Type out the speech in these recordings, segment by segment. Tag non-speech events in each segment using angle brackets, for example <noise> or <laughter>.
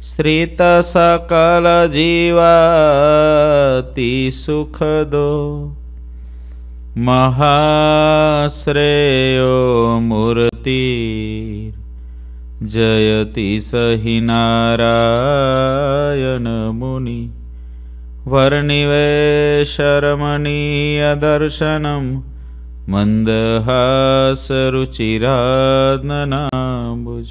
सकल जीवाति सुखदो महाश्रेयो मूर्ति जयति सहि नारायणमुनि वर्णिवे शरमणीयदर्शनं बुज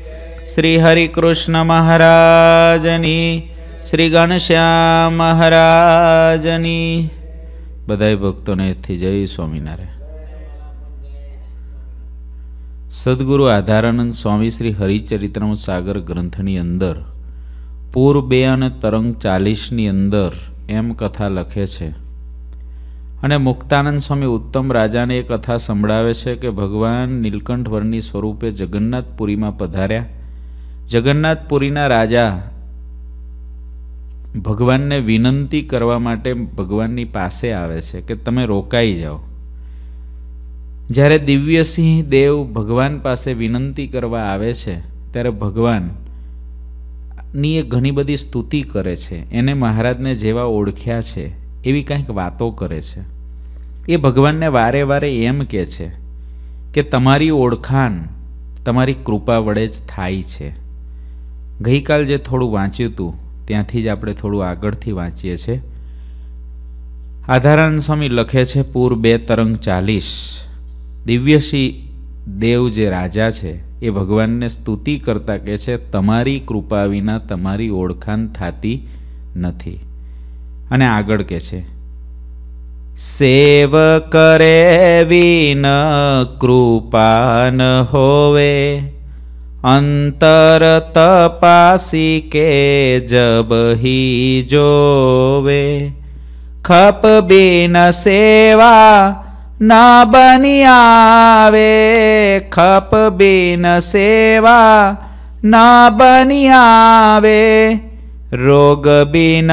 શ્રી હરિકૃષ્ણ મહારાજની શ્રી ઘનશ્યામ મહારાજની બધા ભક્તોને એથી જય સ્વામિનારાયણ સદગુરુ આધારાનંદ સ્વામી શ્રી હરિચરિત્રમ સાગર ગ્રંથની અંદર પૂર બે અને તરંગ ચાલીસની અંદર એમ કથા લખે છે અને મુક્તાનંદ સ્વામી ઉત્તમ રાજાને એ કથા સંભળાવે છે કે ભગવાન નીલકંઠવરની સ્વરૂપે જગન્નાથપુરીમાં પધાર્યા જગન્નાથપુરીના રાજા ભગવાનને વિનંતી કરવા માટે ભગવાનની પાસે આવે છે કે તમે રોકાઈ જાઓ જ્યારે દિવ્યસિંહ દેવ ભગવાન પાસે વિનંતી કરવા આવે છે ત્યારે ભગવાનની એ ઘણી બધી સ્તુતિ કરે છે એને મહારાજને જેવા ઓળખ્યા છે એવી કાંઈક વાતો કરે છે એ ભગવાનને વારે વારે એમ કહે છે કે તમારી ઓળખાણ તમારી કૃપા વડે જ થાય છે ગઈકાલ જે થોડું વાંચ્યું હતું ત્યાંથી જ આપણે થોડું આગળથી વાંચીએ છીએ આધારાનંદ સ્વામી લખે છે પૂર બે તરંગ ચાલીસ દિવ્યસિંહ દેવ જે રાજા છે એ ભગવાનને સ્તુતિ કરતા કહે છે તમારી કૃપા વિના તમારી ઓળખાણ થતી નથી અને આગળ કહે છે સેવ કરે વિન કૃપાન હોવે અંતર તપાસી કે જબહી જોવે ખપ બિન સેવા ના બની આવે ખપ બિન સેવા ના બની આવે રોગ બિન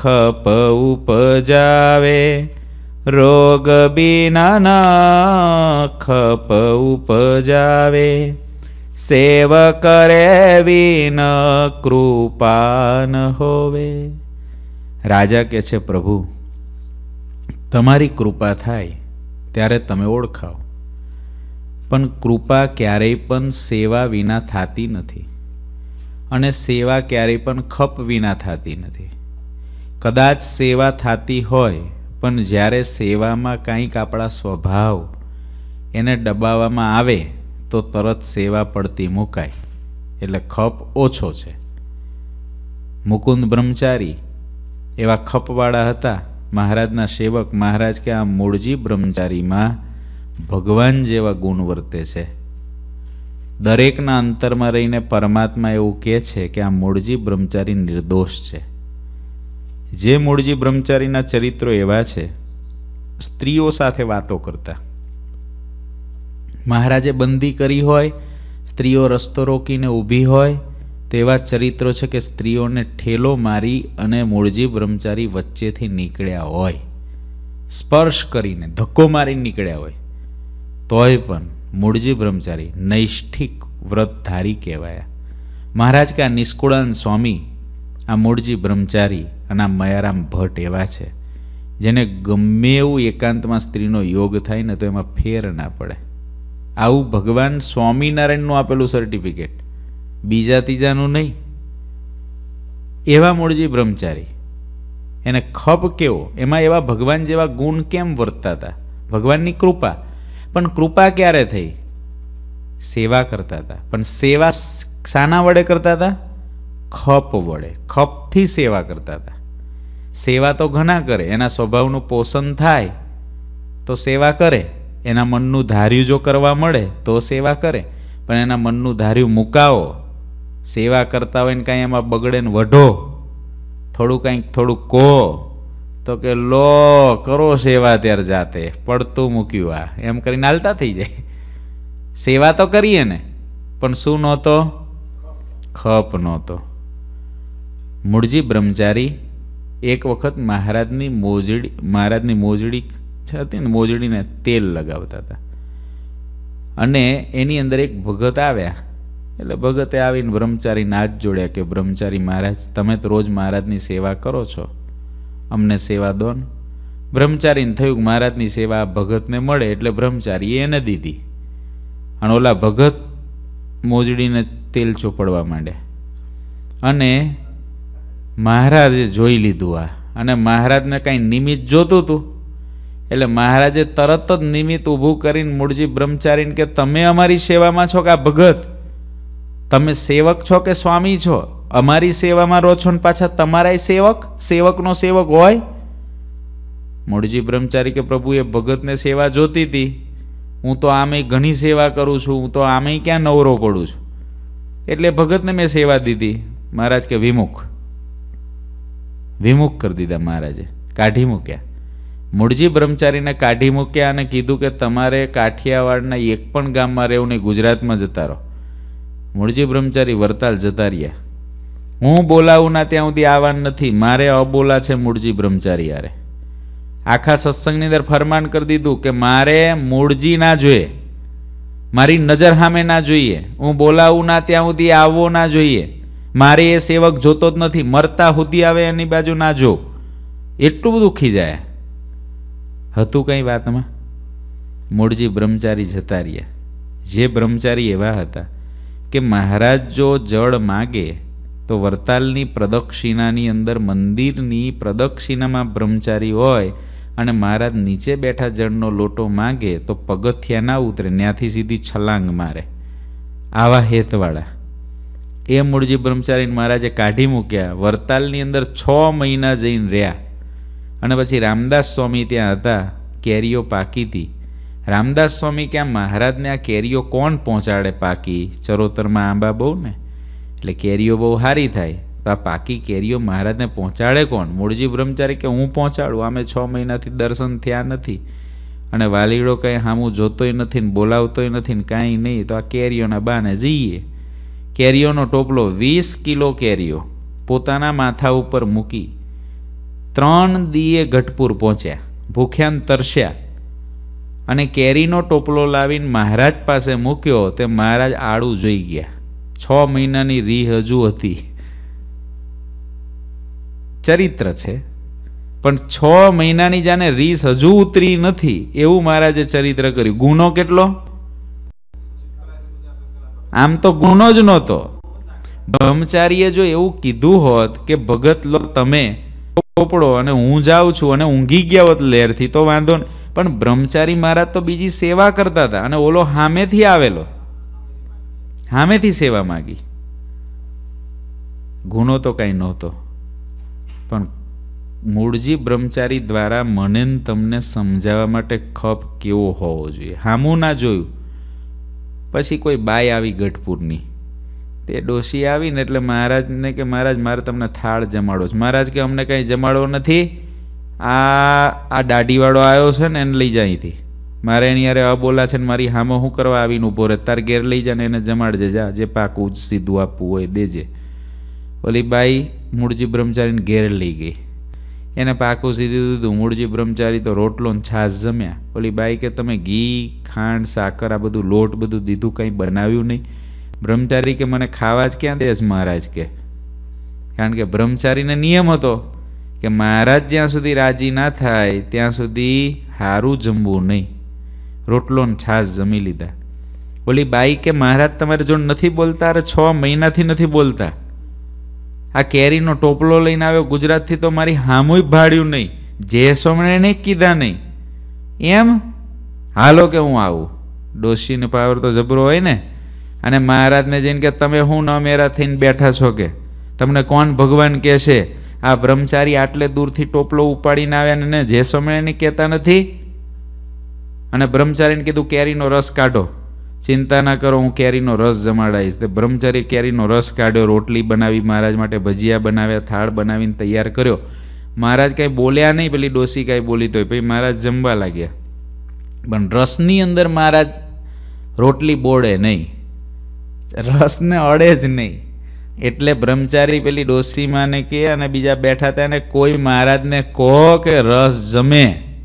ખપ ઉપજાવે રોગ બિન ખપ ઉપજાવે સેવ કરે વિન કૃપાન હોવે રાજા કે છે પ્રભુ તમારી કૃપા થાય ત્યારે તમે ઓળખાવ પણ કૃપા ક્યારેય પણ સેવા વિના થતી નથી અને સેવા ક્યારેય પણ ખપ વિના થતી નથી કદાચ સેવા થતી હોય પણ જ્યારે સેવામાં કંઈક આપણા સ્વભાવ એને દબાવવામાં આવે તો તરત સેવા પડતી મુકાય એટલે ખપ ઓછો છે મુકુંદ બ્રહ્મચારી એવા ખપવાળા હતા મહારાજના સેવક મહારાજ કે આ મૂળજી બ્રહ્મચારીમાં ભગવાન જેવા ગુણ વર્તે છે દરેકના અંતરમાં રહીને પરમાત્મા એવું કહે છે કે આ મૂળજી બ્રહ્મચારી નિર્દોષ છે જે મૂળજી બ્રહ્મચારીના ચરિત્રો એવા છે સ્ત્રીઓ સાથે વાતો કરતા મહારાજે બંદી કરી હોય સ્ત્રીઓ રસ્તો રોકીને ઊભી હોય તેવા ચરિત્રો છે કે સ્ત્રીઓને ઠેલો મારી અને મૂળજી બ્રહ્મચારી વચ્ચેથી નીકળ્યા હોય સ્પર્શ કરીને ધક્કો મારીને નીકળ્યા હોય તોય પણ મૂળજી બ્રહ્મચારી નૈષ્ઠિક વ્રતધારી કહેવાયા મહારાજ કે આ નિષ્કુળાન સ્વામી આ મૂળજી બ્રહ્મચારી અને આ મયારામ ભટ્ટ એવા છે જેને ગમે એવું એકાંતમાં સ્ત્રીનો યોગ થાય ને તો એમાં ફેર ના પડે આવું ભગવાન સ્વામિનારાયણનું આપેલું સર્ટિફિકેટ બીજા ત્રીજાનું નહીં એવા મૂળજી બ્રહ્મચારી એને ખપ કેવો એમાં એવા ભગવાન જેવા ગુણ કેમ વર્તતા હતા ભગવાનની કૃપા પણ કૃપા ક્યારે થઈ સેવા કરતા હતા પણ સેવા શાના વડે કરતા હતા ખપ વડે ખપથી સેવા કરતા હતા સેવા તો ઘણા કરે એના સ્વભાવનું પોષણ થાય તો સેવા કરે એના મનનું ધાર્યું જો કરવા મળે તો સેવા કરે પણ એના મનનું ધાર્યું મુકાવો સેવા કરતા હોય ને કાંઈ એમાં બગડે ને વઢો થોડું કાંઈક થોડુંક કહો તો કે લો કરો સેવા ત્યારે જાતે પડતું મૂક્યું આ એમ કરીને હાલતા થઈ જાય સેવા તો કરીએ ને પણ શું નહોતો ખપ નહોતો મૂળજી બ્રહ્મચારી એક વખત મહારાજની મોજડી મહારાજની મોજડી હતી ને મોજડીને તેલ લગાવતા હતા અને એની અંદર એક ભગત આવ્યા એટલે ભગતે આવીને બ્રહ્મચારી નાચ જોડ્યા કે બ્રહ્મચારી મહારાજ તમે તો રોજ મહારાજની સેવા કરો છો અમને સેવા દો ને બ્રહ્મચારીને થયું કે મહારાજની સેવા ભગતને મળે એટલે બ્રહ્મચારીએ એને દીધી અને ઓલા ભગત મોજડીને તેલ ચોપડવા માંડ્યા અને મહારાજે જોઈ લીધું આ અને મહારાજને કાંઈ નિમિત્ત જોતું હતું એટલે મહારાજે તરત જ નિમિત્ત ઊભું કરીને મૂળજી બ્રહ્મચારીને કે તમે અમારી સેવામાં છો કે આ ભગત તમે સેવક છો કે સ્વામી છો અમારી સેવામાં રહો છો ને પાછા તમારાય સેવક સેવકનો સેવક હોય મૂળજી બ્રહ્મચારી કે પ્રભુએ ભગતને સેવા જોતી હતી હું તો આમે ઘણી સેવા કરું છું હું તો આમે ક્યાં નવરો પડું છું એટલે ભગતને મેં સેવા દીધી મહારાજ કે વિમુખ વિમુખ કરી દીધા મહારાજે કાઢી મૂક્યા મૂળજી બ્રહ્મચારીને કાઢી મૂક્યા અને કીધું કે તમારે કાઠિયાવાડના એક પણ ગામમાં રહેવું નહીં ગુજરાતમાં જતા રહો મૂળજી બ્રહ્મચારી વરતાલ જતા રહ્યા હું બોલાવું ના ત્યાં સુધી આવવાનું નથી મારે અબોલા છે મૂળજી બ્રહ્મચારી યારે આખા સત્સંગની અંદર ફરમાન કરી દીધું કે મારે મૂળજી ના જોઈએ મારી નજર સામે ના જોઈએ હું બોલાવું ના ત્યાં સુધી આવવો ના જોઈએ મારે એ સેવક જોતો જ નથી મરતા સુધી આવે એની બાજુ ના જો એટલું બધું જાય હતું કંઈ વાતમાં મૂળજી બ્રહ્મચારી જતા રહ્યા જે બ્રહ્મચારી એવા હતા કે મહારાજ જો જળ માગે તો વરતાલની પ્રદક્ષિણાની અંદર મંદિરની પ્રદક્ષિણામાં બ્રહ્મચારી હોય અને મહારાજ નીચે બેઠા જળનો લોટો માગે તો પગથિયા ના ઉતરે ત્યાંથી સીધી છલાંગ મારે આવા હેતવાળા એ મૂળજી બ્રહ્મચારી મહારાજે કાઢી મૂક્યા વરતાલની અંદર છ મહિના જઈને રહ્યા અને પછી રામદાસ સ્વામી ત્યાં હતા કેરીઓ પાકી હતી રામદાસ સ્વામી કે આ મહારાજને આ કેરીઓ કોણ પહોંચાડે પાકી ચરોતરમાં આંબા બહુ ને એટલે કેરીઓ બહુ સારી થાય તો આ પાકી કેરીઓ મહારાજને પહોંચાડે કોણ મૂળજી બ્રહ્મચારી કે હું પહોંચાડું આમે છ મહિનાથી દર્શન થયા નથી અને વાલીડો કંઈ હામું જોતોય નથી ને બોલાવતોય નથી ને કાંઈ નહીં તો આ કેરીઓના બાને જઈએ કેરીઓનો ટોપલો વીસ કિલો કેરીઓ પોતાના માથા ઉપર મૂકી ત્રણ દીએ ગઢપુર પહોંચ્યા ભૂખ્યાન તરસ્યા અને કેરીનો ટોપલો લાવીને મહારાજ પાસે મૂક્યો તે મહારાજ આડું જોઈ ગયા છ મહિનાની રી હજુ હતી ચરિત્ર છે પણ છ મહિનાની જાને રીસ હજુ ઉતરી નથી એવું મહારાજે ચરિત્ર કર્યું ગુનો કેટલો આમ તો ગુનો જ નહોતો બ્રહ્મચારીએ જો એવું કીધું હોત કે ભગત લો તમે ચોપડો અને હું જાઉં છું અને ઊંઘી ગયા હોત લહેરથી તો વાંધો પણ બ્રહ્મચારી મહારાજ તો બીજી સેવા કરતા હતા અને ઓલો હામેથી આવેલો હામેથી સેવા માગી ગુનો તો કાંઈ નહોતો પણ મૂળજી બ્રહ્મચારી દ્વારા મને તમને સમજાવવા માટે ખપ કેવો હોવો જોઈએ હામું ના જોયું પછી કોઈ બાય આવી ગઢપુરની તે ડોશી આવીને એટલે મહારાજને કે મહારાજ મારે તમને થાળ જમાડો છે મહારાજ કે અમને કંઈ જમાડવો નથી આ આ દાઢીવાળો આવ્યો છે ને એને લઈ જાય અહીંથી મારે એની યારે અબોલા છે ને મારી હામો હું કરવા આવીને ઊભો રહે તાર ઘેર લઈ જાય ને એને જમાડજે જા જે પાકું સીધું આપવું હોય દેજે ઓલી બાઈ મૂળજી બ્રહ્મચારીને ઘેર લઈ ગઈ એને પાકું સીધું દીધું મૂળજી બ્રહ્મચારી તો રોટલો ને છાશ જમ્યા ઓલી બાઈ કે તમે ઘી ખાંડ સાકર આ બધું લોટ બધું દીધું કંઈ બનાવ્યું નહીં બ્રહ્મચારી કે મને ખાવા જ ક્યાં દેશ મહારાજ કે કારણ કે બ્રહ્મચારીને નિયમ હતો કે મહારાજ જ્યાં સુધી રાજી ના થાય ત્યાં સુધી સારું જમવું નહીં રોટલોને છાશ જમી લીધા ઓલી બાઈ કે મહારાજ તમારે જો નથી બોલતા અરે છ મહિનાથી નથી બોલતા આ કેરીનો ટોપલો લઈને આવ્યો ગુજરાતથી તો મારી હામુય ભાડ્યું નહીં જે સોમણે કીધા નહીં એમ હાલો કે હું આવું ડોશીનો પાવર તો જબરો હોય ને અને મહારાજને જઈને કે તમે હું ન મેરા થઈને બેઠા છો કે તમને કોણ ભગવાન કહેશે આ બ્રહ્મચારી આટલે દૂરથી ટોપલો ઉપાડીને આવ્યા ને જે સમયની કહેતા નથી અને બ્રહ્મચારીને કીધું કેરીનો રસ કાઢો ચિંતા ના કરો હું કેરીનો રસ જમાડાઈશ તે બ્રહ્મચારી કેરીનો રસ કાઢ્યો રોટલી બનાવી મહારાજ માટે ભજીયા બનાવ્યા થાળ બનાવીને તૈયાર કર્યો મહારાજ કાંઈ બોલ્યા નહીં પેલી ડોસી કાંઈ બોલી તોય પછી મહારાજ જમવા લાગ્યા પણ રસની અંદર મહારાજ રોટલી બોળે નહીં રસને અડે જ નહીં એટલે બ્રહ્મચારી પેલી ડોસીમાને કે અને બીજા બેઠા હતા ને કોઈ મહારાજને કહો કે રસ જમે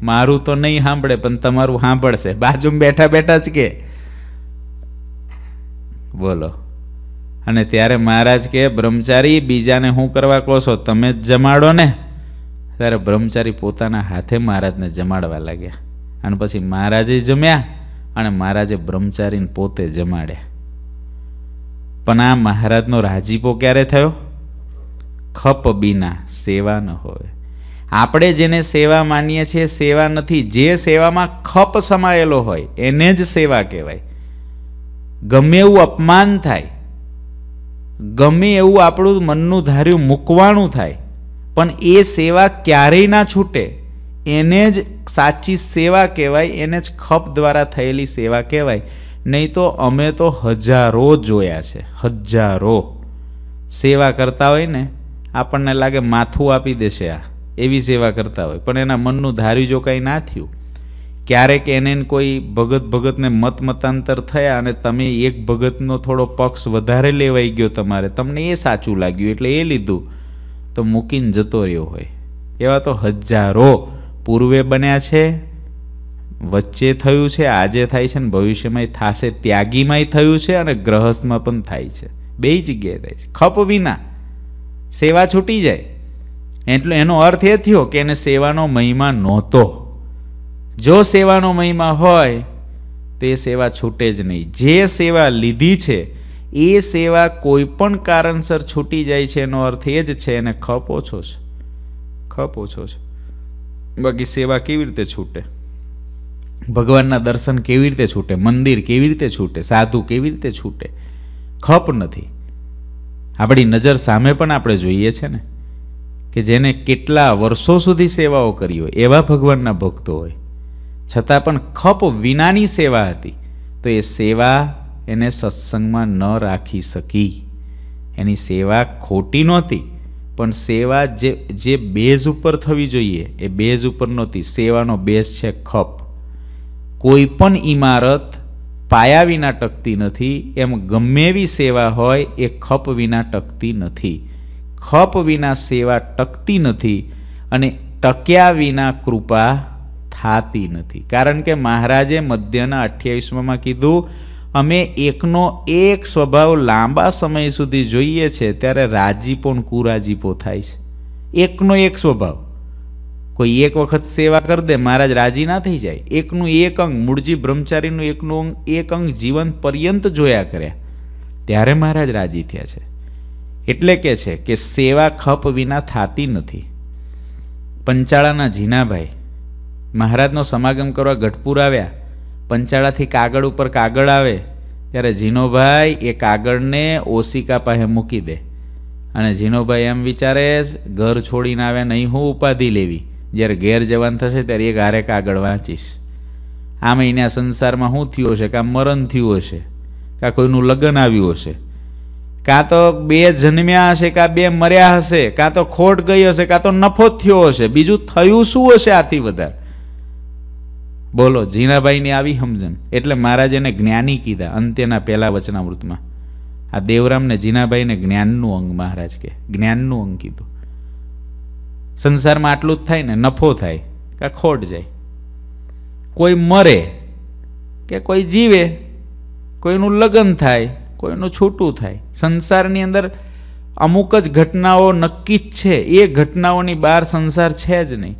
મારું તો નહીં સાંભળે પણ તમારું સાંભળશે બાજુમાં બેઠા બેઠા જ કે બોલો અને ત્યારે મહારાજ કે બ્રહ્મચારી બીજાને હું કરવા કહો છો તમે જ જમાડો ને ત્યારે બ્રહ્મચારી પોતાના હાથે મહારાજને જમાડવા લાગ્યા અને પછી મહારાજે જમ્યા અને મહારાજે બ્રહ્મચારીને પોતે જમાડ્યા પણ આ મહારાજનો રાજીપો ક્યારે થયો ખપ બીના સેવા ન હોય આપણે જેને સેવા માનીએ છીએ સેવા નથી જે સેવામાં ખપ સમાયેલો હોય એને જ સેવા કહેવાય ગમે એવું અપમાન થાય ગમે એવું આપણું મનનું ધાર્યું મૂકવાનું થાય પણ એ સેવા ક્યારેય ના છૂટે એને જ સાચી સેવા કહેવાય એને જ ખપ દ્વારા થયેલી સેવા કહેવાય નહીં તો અમે તો હજારો જોયા છે હજારો સેવા કરતા હોય ને આપણને લાગે માથું આપી દેશે આ એવી સેવા કરતા હોય પણ એના મનનું ધાર્યું જો કાંઈ ના થયું ક્યારેક એને કોઈ ભગત ભગતને મત મતાંતર થયા અને તમે એક ભગતનો થોડો પક્ષ વધારે લેવાઈ ગયો તમારે તમને એ સાચું લાગ્યું એટલે એ લીધું તો મૂકીને જતો રહ્યો હોય એવા તો હજારો પૂર્વે બન્યા છે વચ્ચે થયું છે આજે થાય છે ને ભવિષ્યમાંય થશે ત્યાગીમાંય થયું છે અને ગ્રહસ્થમાં પણ થાય છે બે જગ્યાએ થાય છે ખપ વિના સેવા છૂટી જાય એટલે એનો અર્થ એ થયો કે એને સેવાનો મહિમા નહોતો જો સેવાનો મહિમા હોય તે સેવા છૂટે જ નહીં જે સેવા લીધી છે એ સેવા કોઈ પણ કારણસર છૂટી જાય છે એનો અર્થ એ જ છે એને ખપ ઓછો છે ખપ ઓછો છે બાકી સેવા કેવી રીતે છૂટે ભગવાનના દર્શન કેવી રીતે છૂટે મંદિર કેવી રીતે છૂટે સાધુ કેવી રીતે છૂટે ખપ નથી આપણી નજર સામે પણ આપણે જોઈએ છે ને કે જેને કેટલા વર્ષો સુધી સેવાઓ કરી હોય એવા ભગવાનના ભક્તો હોય છતાં પણ ખપ વિનાની સેવા હતી તો એ સેવા એને સત્સંગમાં ન રાખી શકી એની સેવા ખોટી નહોતી પણ સેવા જે જે બેઝ ઉપર થવી જોઈએ એ બેઝ ઉપર નહોતી સેવાનો બેઝ છે ખપ કોઈ પણ ઇમારત પાયા વિના ટકતી નથી એમ ગમે એવી સેવા હોય એ ખપ વિના ટકતી નથી ખપ વિના સેવા ટકતી નથી અને ટક્યા વિના કૃપા થાતી નથી કારણ કે મહારાજે મધ્યના અઠ્યાવીસમાં કીધું અમે એકનો એક સ્વભાવ લાંબા સમય સુધી જોઈએ છે ત્યારે રાજીપો ને કુરાજીપો થાય છે એકનો એક સ્વભાવ કોઈ એક વખત સેવા કરી દે મહારાજ રાજી ના થઈ જાય એકનું એક અંગ મૂળજી બ્રહ્મચારીનું એકનું અંગ એક અંગ જીવન પર્યંત જોયા કર્યા ત્યારે મહારાજ રાજી થયા છે એટલે કે છે કે સેવા ખપ વિના થતી નથી પંચાળાના ઝીનાભાઈ મહારાજનો સમાગમ કરવા ગઢપુર આવ્યા પંચાળાથી કાગળ ઉપર કાગળ આવે ત્યારે ઝીનોભાઈ એ કાગળને ઓશિકા પાસે મૂકી દે અને ઝીનોભાઈ એમ વિચારે ઘર છોડીને આવ્યા નહીં હું ઉપાધિ લેવી જ્યારે ઘેર જવાન થશે ત્યારે એ હારે કાગળ વાંચીશ આ મહિને આ સંસારમાં શું થયું હશે કાં મરણ થયું હશે કાં કોઈનું લગ્ન આવ્યું હશે કાં તો બે જન્મ્યા હશે કાં બે મર્યા હશે કાં તો ખોટ ગઈ હશે કાં તો નફો થયો હશે બીજું થયું શું હશે આથી વધારે બોલો જીનાભાઈની આવી સમજણ એટલે મહારાજ એને જ્ઞાની કીધા અંત્યના પહેલા વચનામૃતમાં આ દેવરામને જીનાભાઈને જ્ઞાનનું અંગ મહારાજ કે જ્ઞાનનું અંગ કીધું સંસારમાં આટલું જ થાય ને નફો થાય કાં ખોટ જાય કોઈ મરે કે કોઈ જીવે કોઈનું લગ્ન થાય કોઈનું છૂટું થાય સંસારની અંદર અમુક જ ઘટનાઓ નક્કી જ છે એ ઘટનાઓની બહાર સંસાર છે જ નહીં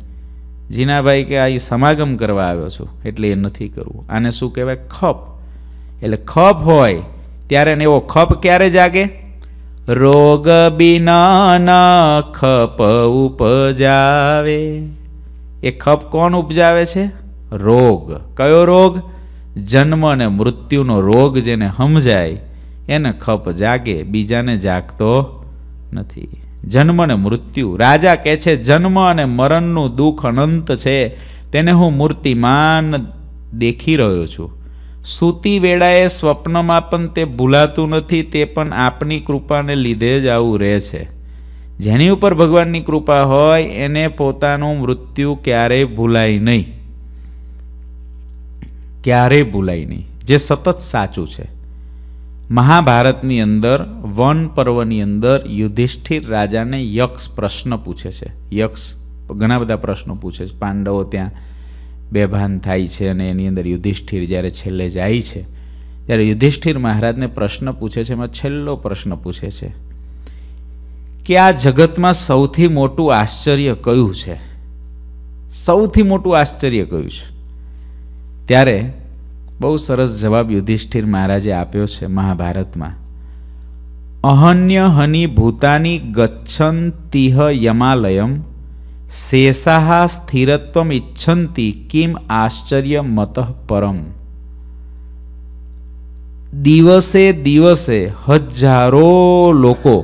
જીનાભાઈ કે આ સમાગમ કરવા આવ્યો છું એટલે એ નથી કરવું આને શું કહેવાય ખપ એટલે ખપ હોય ત્યારે એવો ખપ ક્યારે જાગે રોગ બિનાના ખપ ઉપજાવે એ ખપ કોણ ઉપજાવે છે રોગ કયો રોગ જન્મ અને મૃત્યુનો રોગ જેને સમજાય એને ખપ જાગે બીજાને જાગતો નથી જન્મ અને મૃત્યુ રાજા કહે છે જન્મ અને મરણનું દુઃખ અનંત છે તેને હું મૂર્તિમાન દેખી રહ્યો છું સૂતી વેળાએ સ્વપ્નમાં પણ તે ભૂલાતું નથી તે પણ આપની કૃપાને લીધે જ આવું રહે છે જેની ઉપર ભગવાનની કૃપા હોય એને પોતાનું મૃત્યુ ક્યારેય ભૂલાય નહીં ક્યારેય ભૂલાય નહીં જે સતત સાચું છે મહાભારતની અંદર વન પર્વની અંદર યુધિષ્ઠિર રાજાને યક્ષ પ્રશ્ન પૂછે છે યક્ષ ઘણા બધા પ્રશ્નો પૂછે છે પાંડવો ત્યાં બેભાન થાય છે અને એની અંદર યુધિષ્ઠિર જ્યારે છેલ્લે જાય છે ત્યારે યુધિષ્ઠિર મહારાજને પ્રશ્ન પૂછે છે એમાં છેલ્લો પ્રશ્ન પૂછે છે કે આ જગતમાં સૌથી મોટું આશ્ચર્ય કયું છે સૌથી મોટું આશ્ચર્ય કયું છે ત્યારે બહુ સરસ જવાબ યુધિષ્ઠિર મહારાજે આપ્યો છે મહાભારતમાં અહન્ય હનિ ભૂતાની ગચ્છન તિહ યમાલયમ શેષાહ સ્થિરત્વમ ઇચ્છંતિ કિમ આશ્ચર્ય મત પરમ દિવસે દિવસે હજારો લોકો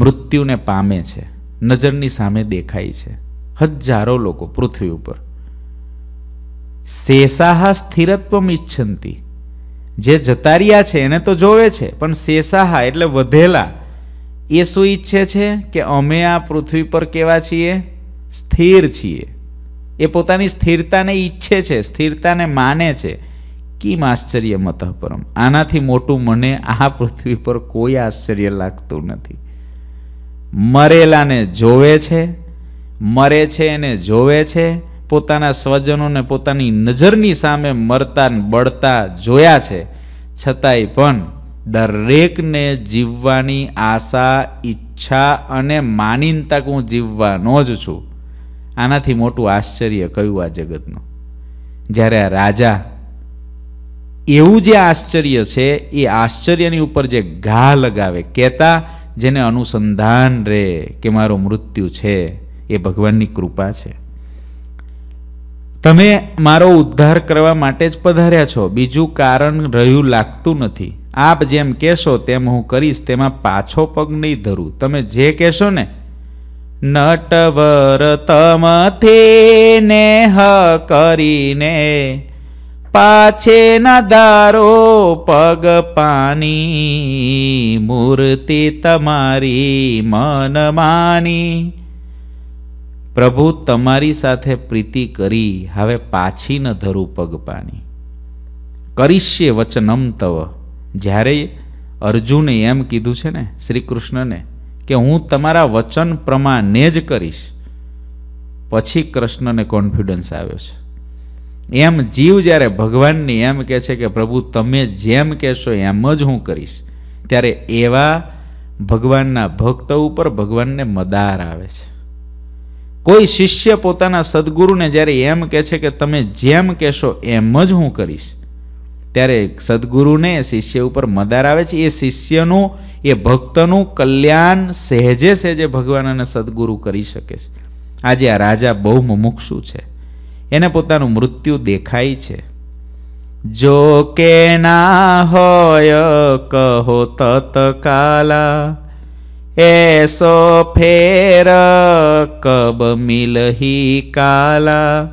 મૃત્યુને પામે છે નજરની સામે દેખાય છે હજારો લોકો પૃથ્વી ઉપર શેષાહ સ્થિરત્વમ ઇચ્છંતી જે જતા રહ્યા છે એને તો જોવે છે પણ શેષાહા એટલે વધેલા એ શું ઈચ્છે છે કે અમે આ પૃથ્વી પર કેવા છીએ સ્થિર છીએ એ પોતાની સ્થિરતાને ઈચ્છે છે સ્થિરતાને માને છે કિમ આશ્ચર્ય મતઃપરમ આનાથી મોટું મને આ પૃથ્વી પર કોઈ આશ્ચર્ય લાગતું નથી મરેલાને જોવે છે મરે છે એને જોવે છે પોતાના સ્વજનોને પોતાની નજરની સામે મરતા બળતા જોયા છે છતાંય પણ દરેકને જીવવાની આશા ઈચ્છા અને માનીનતા હું જીવવાનો જ છું આનાથી મોટું આશ્ચર્ય કયું આ જગતનું જ્યારે આ રાજા એવું જે આશ્ચર્ય છે એ આશ્ચર્યની ઉપર જે ઘા લગાવે કહેતા જેને અનુસંધાન રહે કે મારું મૃત્યુ છે એ ભગવાનની કૃપા છે તમે મારો ઉદ્ધાર કરવા માટે જ પધાર્યા છો બીજું કારણ રહ્યું લાગતું નથી આપ જેમ કહેશો તેમ હું કરીશ તેમાં પાછો પગ નહીં ધરું તમે જે કહેશો ને નટવર તમથી નેહ કરીને પાછેના દારો પગ પાની મૂર્તિ તમારી મન માની પ્રભુ તમારી સાથે પ્રીતિ કરી હવે પાછી ન ધરું પગ પાણી કરીશ્ય વચનમ તવ જ્યારે અર્જુને એમ કીધું છે ને શ્રી કૃષ્ણને કે હું તમારા વચન પ્રમાણે જ કરીશ પછી કૃષ્ણને કોન્ફિડન્સ આવ્યો છે એમ જીવ જ્યારે ભગવાનની એમ કહે છે કે પ્રભુ તમે જેમ કહેશો એમ જ હું કરીશ ત્યારે એવા ભગવાનના ભક્ત ઉપર ભગવાનને મદાર આવે છે કોઈ શિષ્ય પોતાના સદગુરુને જ્યારે એમ કહે છે કે તમે જેમ કહેશો એમ જ હું કરીશ ત્યારે સદગુરુને શિષ્ય ઉપર મદાર આવે છે એ શિષ્યનું એ ભક્તનું કલ્યાણ સહેજે સહેજે ભગવાન અને સદગુરુ કરી શકે છે આજે આ રાજા બહુ મુમુક્ષુ છે એને પોતાનું મૃત્યુ દેખાય છે જો કે ના હોય કહો તતકાલા એસો ફેર કબ મિલહી કાલા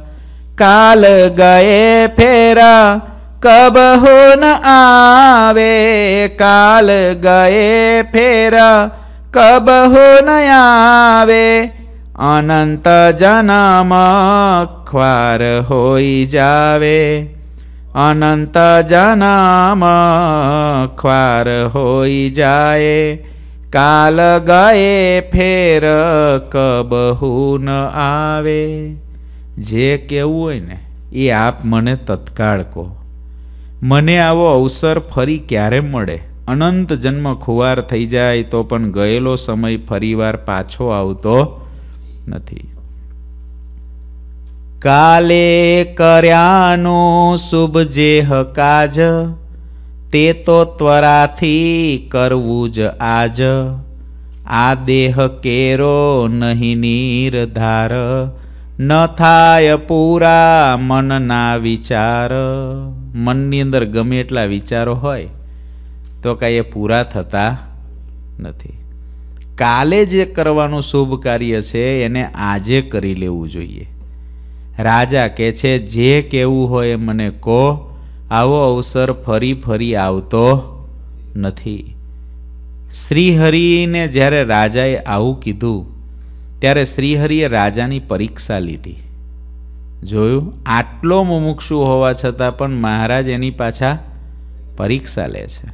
કાલ ગયે ફેરા કબહો ન આવે કાલ ગયે ફેરા કબહો ન આવે અનંત જનમ ખ્વાર હોઈ જાવે અનંત જનમ ખ્વાર હોઈ જાય કાલ ગયે ફેર કબહુ ન આવે જે કેવું હોય ને એ આપ મને તત્કાળ કહો મને આવો અવસર ફરી ક્યારે મળે અનંત જન્મ ખુવાર થઈ જાય તો પણ ગયેલો સમય ફરીવાર પાછો આવતો નથી કાલે કર્યાનો શુભ જેહ કાજ તે તો ત્વરાથી કરવું જ આજ આ દેહ કેરો નહીં નીર ધાર ન થાય પૂરા મનના વિચાર મનની અંદર ગમે એટલા વિચારો હોય તો કાંઈ એ પૂરા થતા નથી કાલે જે કરવાનું શુભ કાર્ય છે એને આજે કરી લેવું જોઈએ રાજા કહે છે જે કહેવું હોય મને કહો આવો અવસર ફરી ફરી આવતો નથી શ્રીહરિને જ્યારે રાજાએ આવું કીધું ત્યારે શ્રીહરિએ રાજાની પરીક્ષા લીધી જોયું આટલો મુમુક્ષુ હોવા છતાં પણ મહારાજ એની પાછા પરીક્ષા લે છે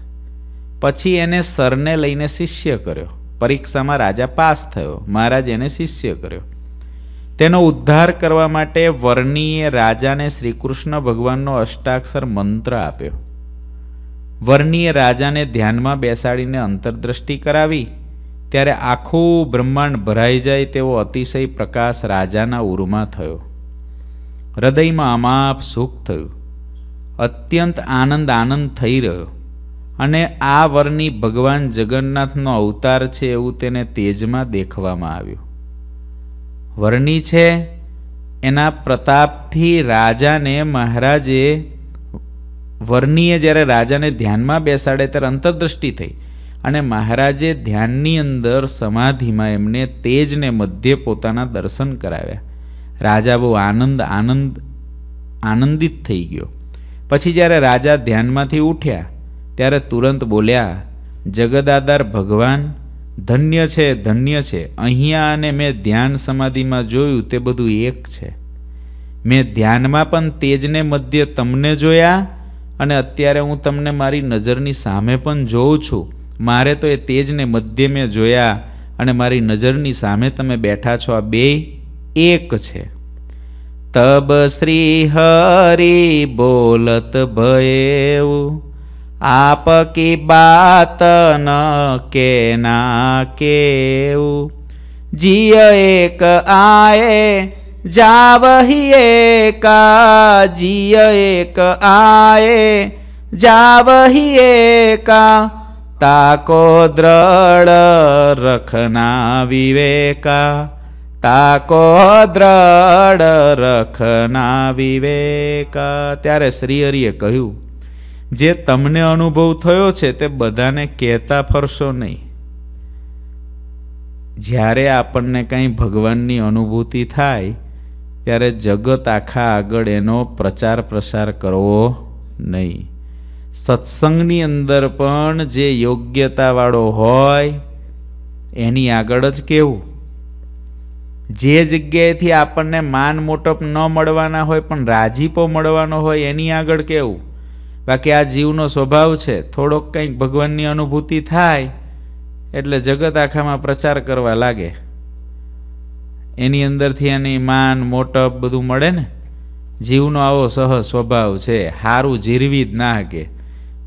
પછી એને સરને લઈને શિષ્ય કર્યો પરીક્ષામાં રાજા પાસ થયો મહારાજ એને શિષ્ય કર્યો તેનો ઉદ્ધાર કરવા માટે વર્ણીએ રાજાને શ્રીકૃષ્ણ ભગવાનનો અષ્ટાક્ષર મંત્ર આપ્યો વર્ણીએ રાજાને ધ્યાનમાં બેસાડીને અંતરદ્રષ્ટિ કરાવી ત્યારે આખું બ્રહ્માંડ ભરાઈ જાય તેવો અતિશય પ્રકાશ રાજાના ઉરમાં થયો હૃદયમાં અમાપ સુખ થયું અત્યંત આનંદ આનંદ થઈ રહ્યો અને આ વરની ભગવાન જગન્નાથનો અવતાર છે એવું તેને તેજમાં દેખવામાં આવ્યું વરણી છે એના પ્રતાપથી રાજાને મહારાજે વરણીએ જ્યારે રાજાને ધ્યાનમાં બેસાડે ત્યારે અંતર્દૃષ્ટિ થઈ અને મહારાજે ધ્યાનની અંદર સમાધિમાં એમને તેજને મધ્ય પોતાના દર્શન કરાવ્યા રાજા બહુ આનંદ આનંદ આનંદિત થઈ ગયો પછી જ્યારે રાજા ધ્યાનમાંથી ઉઠ્યા ત્યારે તુરંત બોલ્યા જગદાદાર ભગવાન ધન્ય છે ધન્ય છે અહીંયા અને મેં ધ્યાન સમાધિમાં જોયું તે બધું એક છે મેં ધ્યાનમાં પણ તેજને મધ્ય તમને જોયા અને અત્યારે હું તમને મારી નજરની સામે પણ જોઉં છું મારે તો એ તેજને મધ્ય મેં જોયા અને મારી નજરની સામે તમે બેઠા છો આ બે એક છે તબ શ્રી હરિ બોલત ભયેવું આપ કી બાત ન કે ના કેવું જીય એક આયે જાવહી એકા જીય એક આયે જાવહી એકા તાકો દ્રળ રખના વિવેકા તાકો દ્રળ રખના વિવેકા ત્યારે શ્રીહરિએ કહ્યું જે તમને અનુભવ થયો છે તે બધાને કહેતા ફરશો નહીં જ્યારે આપણને કંઈ ભગવાનની અનુભૂતિ થાય ત્યારે જગત આખા આગળ એનો પ્રચાર પ્રસાર કરવો નહીં સત્સંગની અંદર પણ જે યોગ્યતાવાળો હોય એની આગળ જ કેવું જે જગ્યાએથી આપણને માન મોટપ ન મળવાના હોય પણ રાજીપો મળવાનો હોય એની આગળ કેવું બાકી આ જીવનો સ્વભાવ છે થોડોક કંઈક ભગવાનની અનુભૂતિ થાય એટલે જગત આખામાં પ્રચાર કરવા લાગે એની અંદરથી એની માન મોટપ બધું મળે ને જીવનો આવો સહ સ્વભાવ છે હારું જીરવી જ ના કે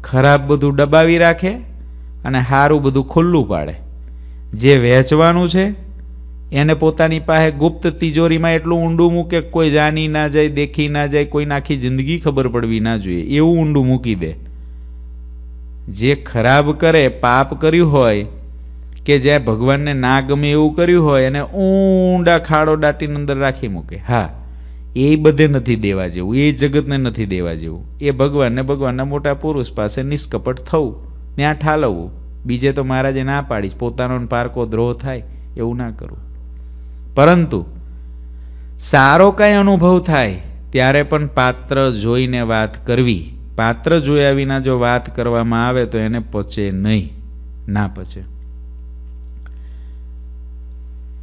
ખરાબ બધું દબાવી રાખે અને સારું બધું ખુલ્લું પાડે જે વહેંચવાનું છે એને પોતાની પાસે ગુપ્ત તિજોરીમાં એટલું ઊંડું મૂકે કોઈ જાની ના જાય દેખી ના જાય કોઈને આખી જિંદગી ખબર પડવી ના જોઈએ એવું ઊંડું મૂકી દે જે ખરાબ કરે પાપ કર્યું હોય કે જ્યાં ભગવાનને ના ગમે એવું કર્યું હોય એને ઊંડા ખાડો દાટીની અંદર રાખી મૂકે હા એ બધે નથી દેવા જેવું એ જગતને નથી દેવા જેવું એ ભગવાનને ભગવાનના મોટા પુરુષ પાસે નિષ્કપટ થવું ત્યાં આ ઠાલવવું બીજે તો મહારાજે ના પાડીશ પોતાનો પારકો દ્રોહ થાય એવું ના કરવું પરંતુ સારો કાંઈ અનુભવ થાય ત્યારે પણ પાત્ર જોઈને વાત કરવી પાત્ર જોયા વિના જો વાત કરવામાં આવે તો એને પચે નહીં ના પચે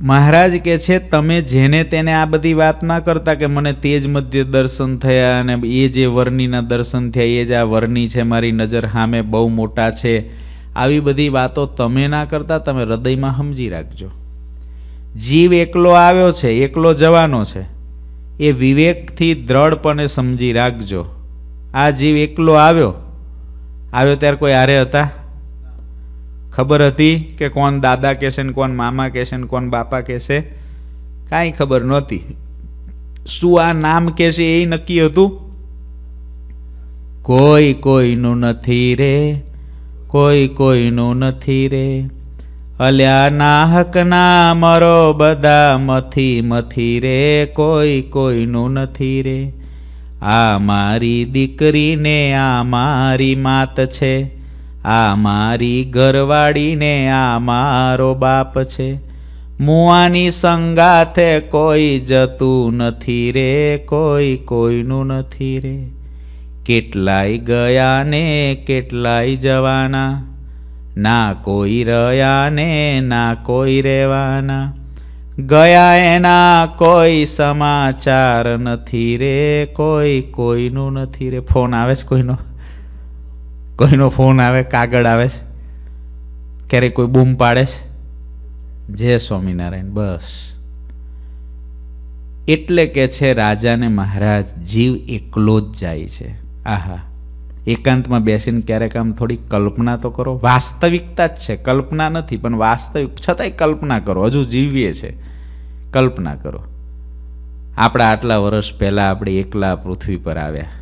મહારાજ કે છે તમે જેને તેને આ બધી વાત ના કરતા કે મને તેજ મધ્ય દર્શન થયા અને એ જે વર્ણીના દર્શન થયા એ જ આ વર્ણી છે મારી નજર સામે બહુ મોટા છે આવી બધી વાતો તમે ના કરતા તમે હૃદયમાં સમજી રાખજો જીવ એકલો આવ્યો છે એકલો જવાનો છે એ વિવેકથી દ્રઢપણે સમજી રાખજો આ જીવ એકલો આવ્યો આવ્યો ત્યારે કોઈ આરે હતા ખબર હતી કે કોણ દાદા કહેશે ને કોણ મામા કહેશે ને કોણ બાપા કહેશે કાંઈ ખબર નહોતી શું આ નામ કહેશે એ નક્કી હતું કોઈ કોઈનું નથી રે કોઈ કોઈનું નથી રે અલ્યા નાહક ના મરો બધા મથી મથી રે કોઈ કોઈનું નથી રે આ મારી દીકરીને આ મારી માત છે આ મારી ઘરવાળીને આ મારો બાપ છે મુઆની સંગાથે કોઈ જતું નથી રે કોઈ કોઈનું નથી રે કેટલાય ગયા ને કેટલાય જવાના ના કોઈ રહ્યા ને ના કોઈ રહેવાના ગયા એના કોઈ સમાચાર નથી રે કોઈ કોઈનું નથી રે ફોન આવે છે કોઈનો કોઈનો ફોન આવે કાગળ આવે છે ક્યારેક કોઈ બૂમ પાડે છે જય સ્વામિનારાયણ બસ એટલે કે છે રાજાને મહારાજ જીવ એકલો જ જાય છે આહા એકાંતમાં બેસીને ક્યારેક આમ થોડી કલ્પના તો કરો વાસ્તવિકતા જ છે કલ્પના નથી પણ વાસ્તવિક છતાંય કલ્પના કરો હજુ જીવીએ છે કલ્પના કરો આપણા આટલા વર્ષ પહેલાં આપણે એકલા પૃથ્વી પર આવ્યા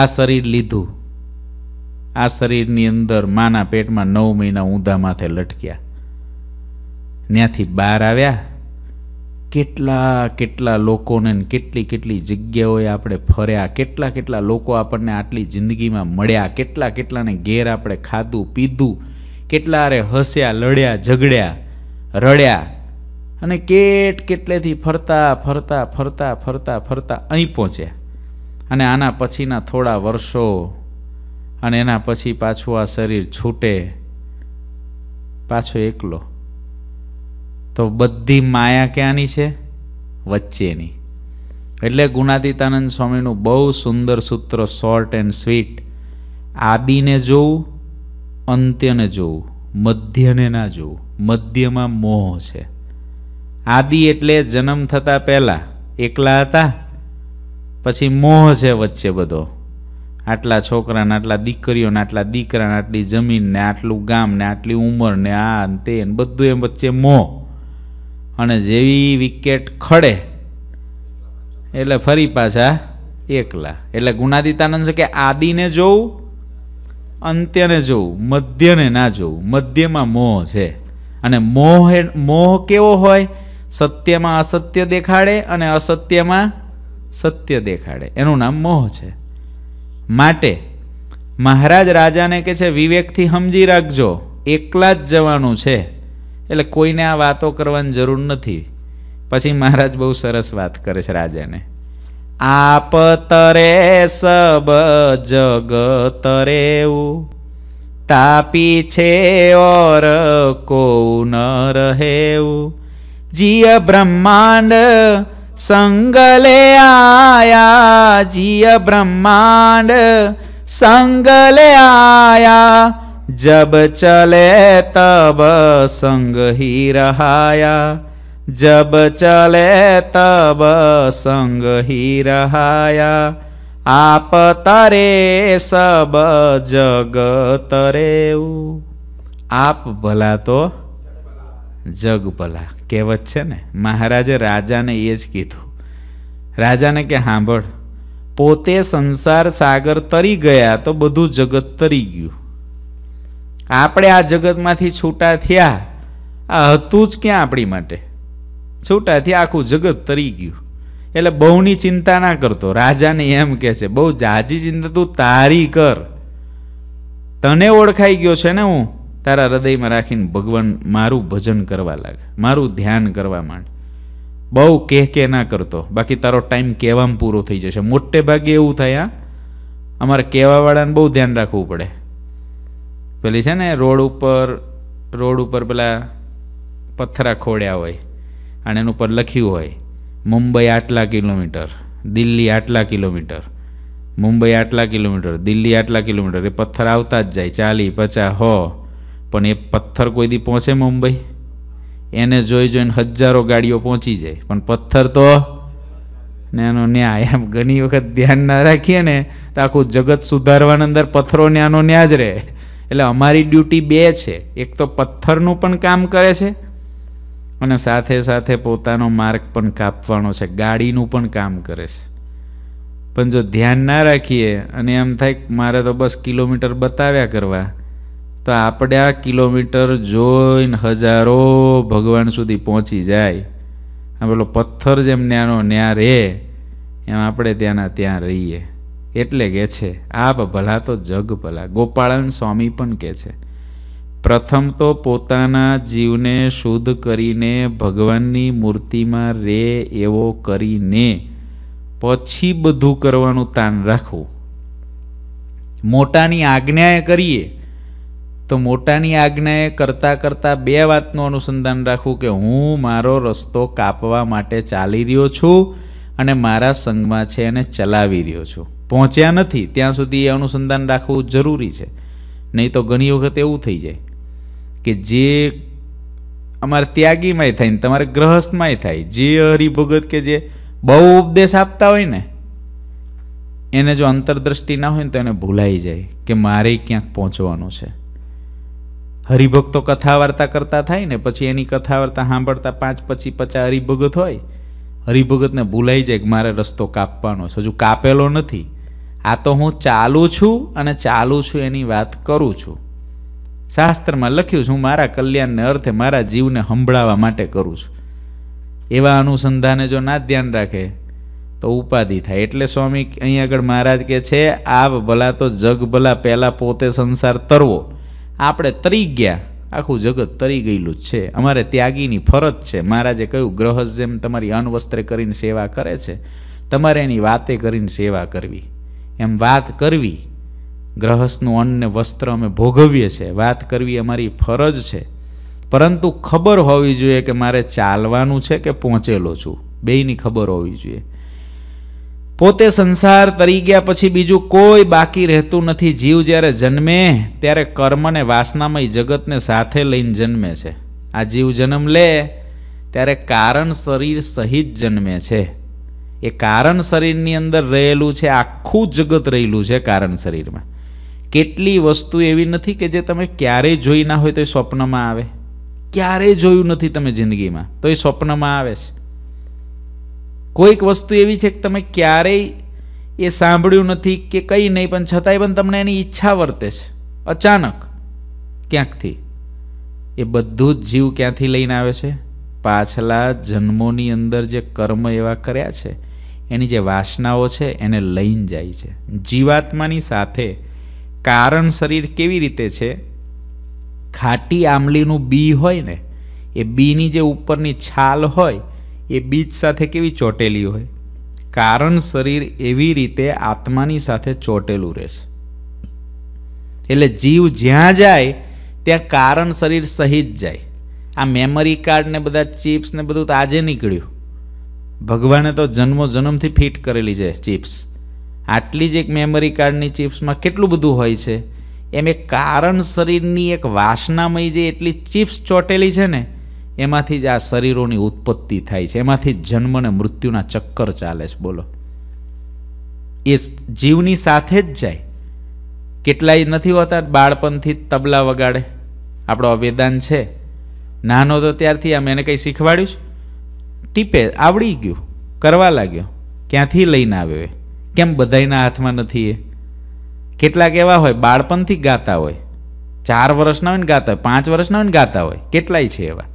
આ શરીર લીધું આ શરીરની અંદર માના પેટમાં નવ મહિના ઊંધા માથે લટક્યા ત્યાંથી બહાર આવ્યા કેટલા કેટલા લોકોને કેટલી કેટલી જગ્યાઓએ આપણે ફર્યા કેટલા કેટલા લોકો આપણને આટલી જિંદગીમાં મળ્યા કેટલા કેટલાને ઘેર આપણે ખાધું પીધું કેટલા અરે હસ્યા લડ્યા ઝઘડ્યા રડ્યા અને કેટ કેટલેથી ફરતા ફરતા ફરતા ફરતા ફરતા અહીં પહોંચ્યા અને આના પછીના થોડા વર્ષો અને એના પછી પાછું આ શરીર છૂટે પાછો એકલો તો બધી માયા ક્યાંની છે વચ્ચેની એટલે ગુણાતીતાનંદ સ્વામીનું બહુ સુંદર સૂત્ર શોર્ટ એન્ડ સ્વીટ આદિને જોવું અંત્યને જોવું મધ્યને ના જોવું મધ્યમાં મોહ છે આદિ એટલે જન્મ થતાં પહેલાં એકલા હતા પછી મોહ છે વચ્ચે બધો આટલા છોકરાને આટલા દીકરીઓને આટલા દીકરાને આટલી જમીનને આટલું ગામ ને આટલી ઉંમરને આ ને તે ને બધું એમ વચ્ચે મોહ અને જેવી વિકેટ ખડે એટલે ફરી પાછા એકલા એટલે ગુણાદિતાનંદ છે કે આદિને જોવું અંત્યને જોવું મધ્યને ના જોવું મધ્યમાં મોહ છે અને મોહ મોહ કેવો હોય સત્યમાં અસત્ય દેખાડે અને અસત્યમાં સત્ય દેખાડે એનું નામ મોહ છે માટે મહારાજ રાજાને કે છે વિવેકથી સમજી રાખજો એકલા જ જવાનું છે એટલે કોઈને આ વાતો કરવાની જરૂર નથી પછી મહારાજ બહુ સરસ વાત કરે છે રાજાને આપ તરે સબ જગત રેવું તાપી છે ઓર કોઉ ન રહેવું જીય બ્રહ્માંડ સંગલે આયા જીય બ્રહ્માંડ સંગલે આયા જબ ચલે તબ સંગ હી રહાયા જબ ચલે તબ સંગ હી રહાયા આપ તરે સબ જગ તરેવું આપ ભલા તો જગ ભલા કહેવત છે ને મહારાજે રાજાને એ જ કીધું રાજાને કે સાંભળ પોતે સંસાર સાગર તરી ગયા તો બધું જગત તરી ગયું આપણે આ જગતમાંથી છૂટા થયા આ હતું જ ક્યાં આપણી માટે છૂટા થયા આખું જગત તરી ગયું એટલે બહુની ચિંતા ના કરતો રાજાને એમ કહે છે બહુ જાજી ચિંતા તું તારી કર તને ઓળખાઈ ગયો છે ને હું તારા હૃદયમાં રાખીને ભગવાન મારું ભજન કરવા લાગે મારું ધ્યાન કરવા માંડ બહુ કહેકે કે ના કરતો બાકી તારો ટાઈમ કહેવામાં પૂરો થઈ જશે મોટે ભાગે એવું થાય અમારે કહેવાવાળાને બહુ ધ્યાન રાખવું પડે પેલી છે ને રોડ ઉપર રોડ ઉપર પેલા પથરા ખોડ્યા હોય અને એનું ઉપર લખ્યું હોય મુંબઈ આટલા કિલોમીટર દિલ્હી આટલા કિલોમીટર મુંબઈ આટલા કિલોમીટર દિલ્હી આટલા કિલોમીટર એ પથ્થર આવતા જ જાય ચાલી પચાસ હો પણ એ પથ્થર કોઈ દી પહોંચે મુંબઈ એને જોઈ જોઈને હજારો ગાડીઓ પહોંચી જાય પણ પથ્થર તો ને એનો ન્યાય એમ ઘણી વખત ધ્યાન ના રાખીએ ને તો આખું જગત સુધારવાની અંદર પથ્થરો ને આનો ન્યા જ રહે એટલે અમારી ડ્યુટી બે છે એક તો પથ્થરનું પણ કામ કરે છે અને સાથે સાથે પોતાનો માર્ગ પણ કાપવાનો છે ગાડીનું પણ કામ કરે છે પણ જો ધ્યાન ના રાખીએ અને એમ થાય મારે તો બસ કિલોમીટર બતાવ્યા કરવા તો આપણે આ કિલોમીટર જોઈને હજારો ભગવાન સુધી પહોંચી જાય આ પેલો પથ્થર જેમ ન્યાનો ન્યા રહે એમ આપણે ત્યાંના ત્યાં રહીએ એટલે કહે છે આપ ભલા તો જગ ભલા ગોપાળન સ્વામી પણ કહે છે પ્રથમ તો પોતાના જીવને શુદ્ધ કરીને ભગવાનની મૂર્તિમાં રે એવો કરીને પછી બધું કરવાનું તાન રાખવું મોટાની આજ્ઞાએ કરીએ તો મોટાની આજ્ઞાએ કરતાં કરતાં બે વાતનું અનુસંધાન રાખવું કે હું મારો રસ્તો કાપવા માટે ચાલી રહ્યો છું અને મારા સંઘમાં છે એને ચલાવી રહ્યો છું પહોંચ્યા નથી ત્યાં સુધી એ અનુસંધાન રાખવું જરૂરી છે નહીં તો ઘણી વખત એવું થઈ જાય કે જે અમારે ત્યાગીમાંય થાય ને તમારે ગ્રહસ્થમાંય થાય જે હરિભગત કે જે બહુ ઉપદેશ આપતા હોય ને એને જો અંતરદ્રષ્ટિ ના હોય ને તો એને ભૂલાઈ જાય કે મારે ક્યાંક પહોંચવાનું છે હરિભક્તો કથા વાર્તા કરતા થાય ને પછી એની કથા વાર્તા સાંભળતા પાંચ પછી પચાસ હરિભગત હોય હરિભગતને ભૂલાઈ જાય કે મારે રસ્તો કાપવાનો છે હજુ કાપેલો નથી આ તો હું ચાલું છું અને ચાલું છું એની વાત કરું છું શાસ્ત્રમાં લખ્યું છું હું મારા કલ્યાણને અર્થે મારા જીવને સંભળાવા માટે કરું છું એવા અનુસંધાને જો ના ધ્યાન રાખે તો ઉપાધિ થાય એટલે સ્વામી અહીં આગળ મહારાજ કે છે આ ભલા તો જગ ભલા પહેલાં પોતે સંસાર તરવો આપણે તરી ગયા આખું જગત તરી ગયેલું જ છે અમારે ત્યાગીની ફરજ છે મહારાજે કહ્યું ગ્રહસ જેમ તમારી અણવસ્ત્ર કરીને સેવા કરે છે તમારે એની વાતે કરીને સેવા કરવી એમ વાત કરવી ગ્રહસ્થનું અન્ન ને વસ્ત્ર અમે ભોગવીએ છીએ વાત કરવી અમારી ફરજ છે પરંતુ ખબર હોવી જોઈએ કે મારે ચાલવાનું છે કે પહોંચેલો છું બેયની ખબર હોવી જોઈએ પોતે સંસાર તરી ગયા પછી બીજું કોઈ બાકી રહેતું નથી જીવ જ્યારે જન્મે ત્યારે કર્મને વાસનામય જગતને સાથે લઈને જન્મે છે આ જીવ જન્મ લે ત્યારે કારણ શરીર સહિત જન્મે છે એ કારણ શરીરની અંદર રહેલું છે આખું જગત રહેલું છે કારણ શરીરમાં કેટલી વસ્તુ એવી નથી કે જે તમે ક્યારેય જોઈ ના હોય તો એ સ્વપ્નમાં આવે ક્યારેય જોયું નથી તમે જિંદગીમાં તો એ સ્વપ્નમાં આવે છે કોઈક વસ્તુ એવી છે કે તમે ક્યારેય એ સાંભળ્યું નથી કે કંઈ નહીં પણ છતાંય પણ તમને એની ઈચ્છા વર્તે છે અચાનક ક્યાંકથી એ બધું જ જીવ ક્યાંથી લઈને આવે છે પાછલા જન્મોની અંદર જે કર્મ એવા કર્યા છે એની જે વાસનાઓ છે એને લઈને જાય છે જીવાત્માની સાથે કારણ શરીર કેવી રીતે છે ખાટી આંબલીનું બી હોય ને એ બીની જે ઉપરની છાલ હોય એ બીજ સાથે કેવી ચોંટેલી હોય કારણ શરીર એવી રીતે આત્માની સાથે ચોંટેલું રહેશે એટલે જીવ જ્યાં જાય ત્યાં કારણ શરીર સહિત જાય આ મેમરી કાર્ડ ને બધા ચિપ્સ ને બધું તો આજે નીકળ્યું ભગવાને તો જન્મો જન્મથી ફિટ કરેલી છે ચિપ્સ આટલી જ એક મેમરી કાર્ડની ચિપ્સમાં કેટલું બધું હોય છે એમ એ કારણ શરીરની એક વાસનામય જે એટલી ચિપ્સ ચોંટેલી છે ને એમાંથી જ આ શરીરોની ઉત્પત્તિ થાય છે એમાંથી જ જન્મ અને મૃત્યુના ચક્કર ચાલે છે બોલો એ જીવની સાથે જ જાય કેટલાય નથી હોતા બાળપણથી તબલા વગાડે આપણો વેદાન છે નાનો તો ત્યારથી આમ એને કંઈ શીખવાડ્યું છે ટીપે આવડી ગયું કરવા લાગ્યો ક્યાંથી લઈને આવ્યો એ કેમ બધાના હાથમાં નથી એ કેટલાક એવા હોય બાળપણથી ગાતા હોય ચાર વર્ષના હોય ને ગાતા હોય પાંચ વર્ષના હોય ને ગાતા હોય કેટલાય છે એવા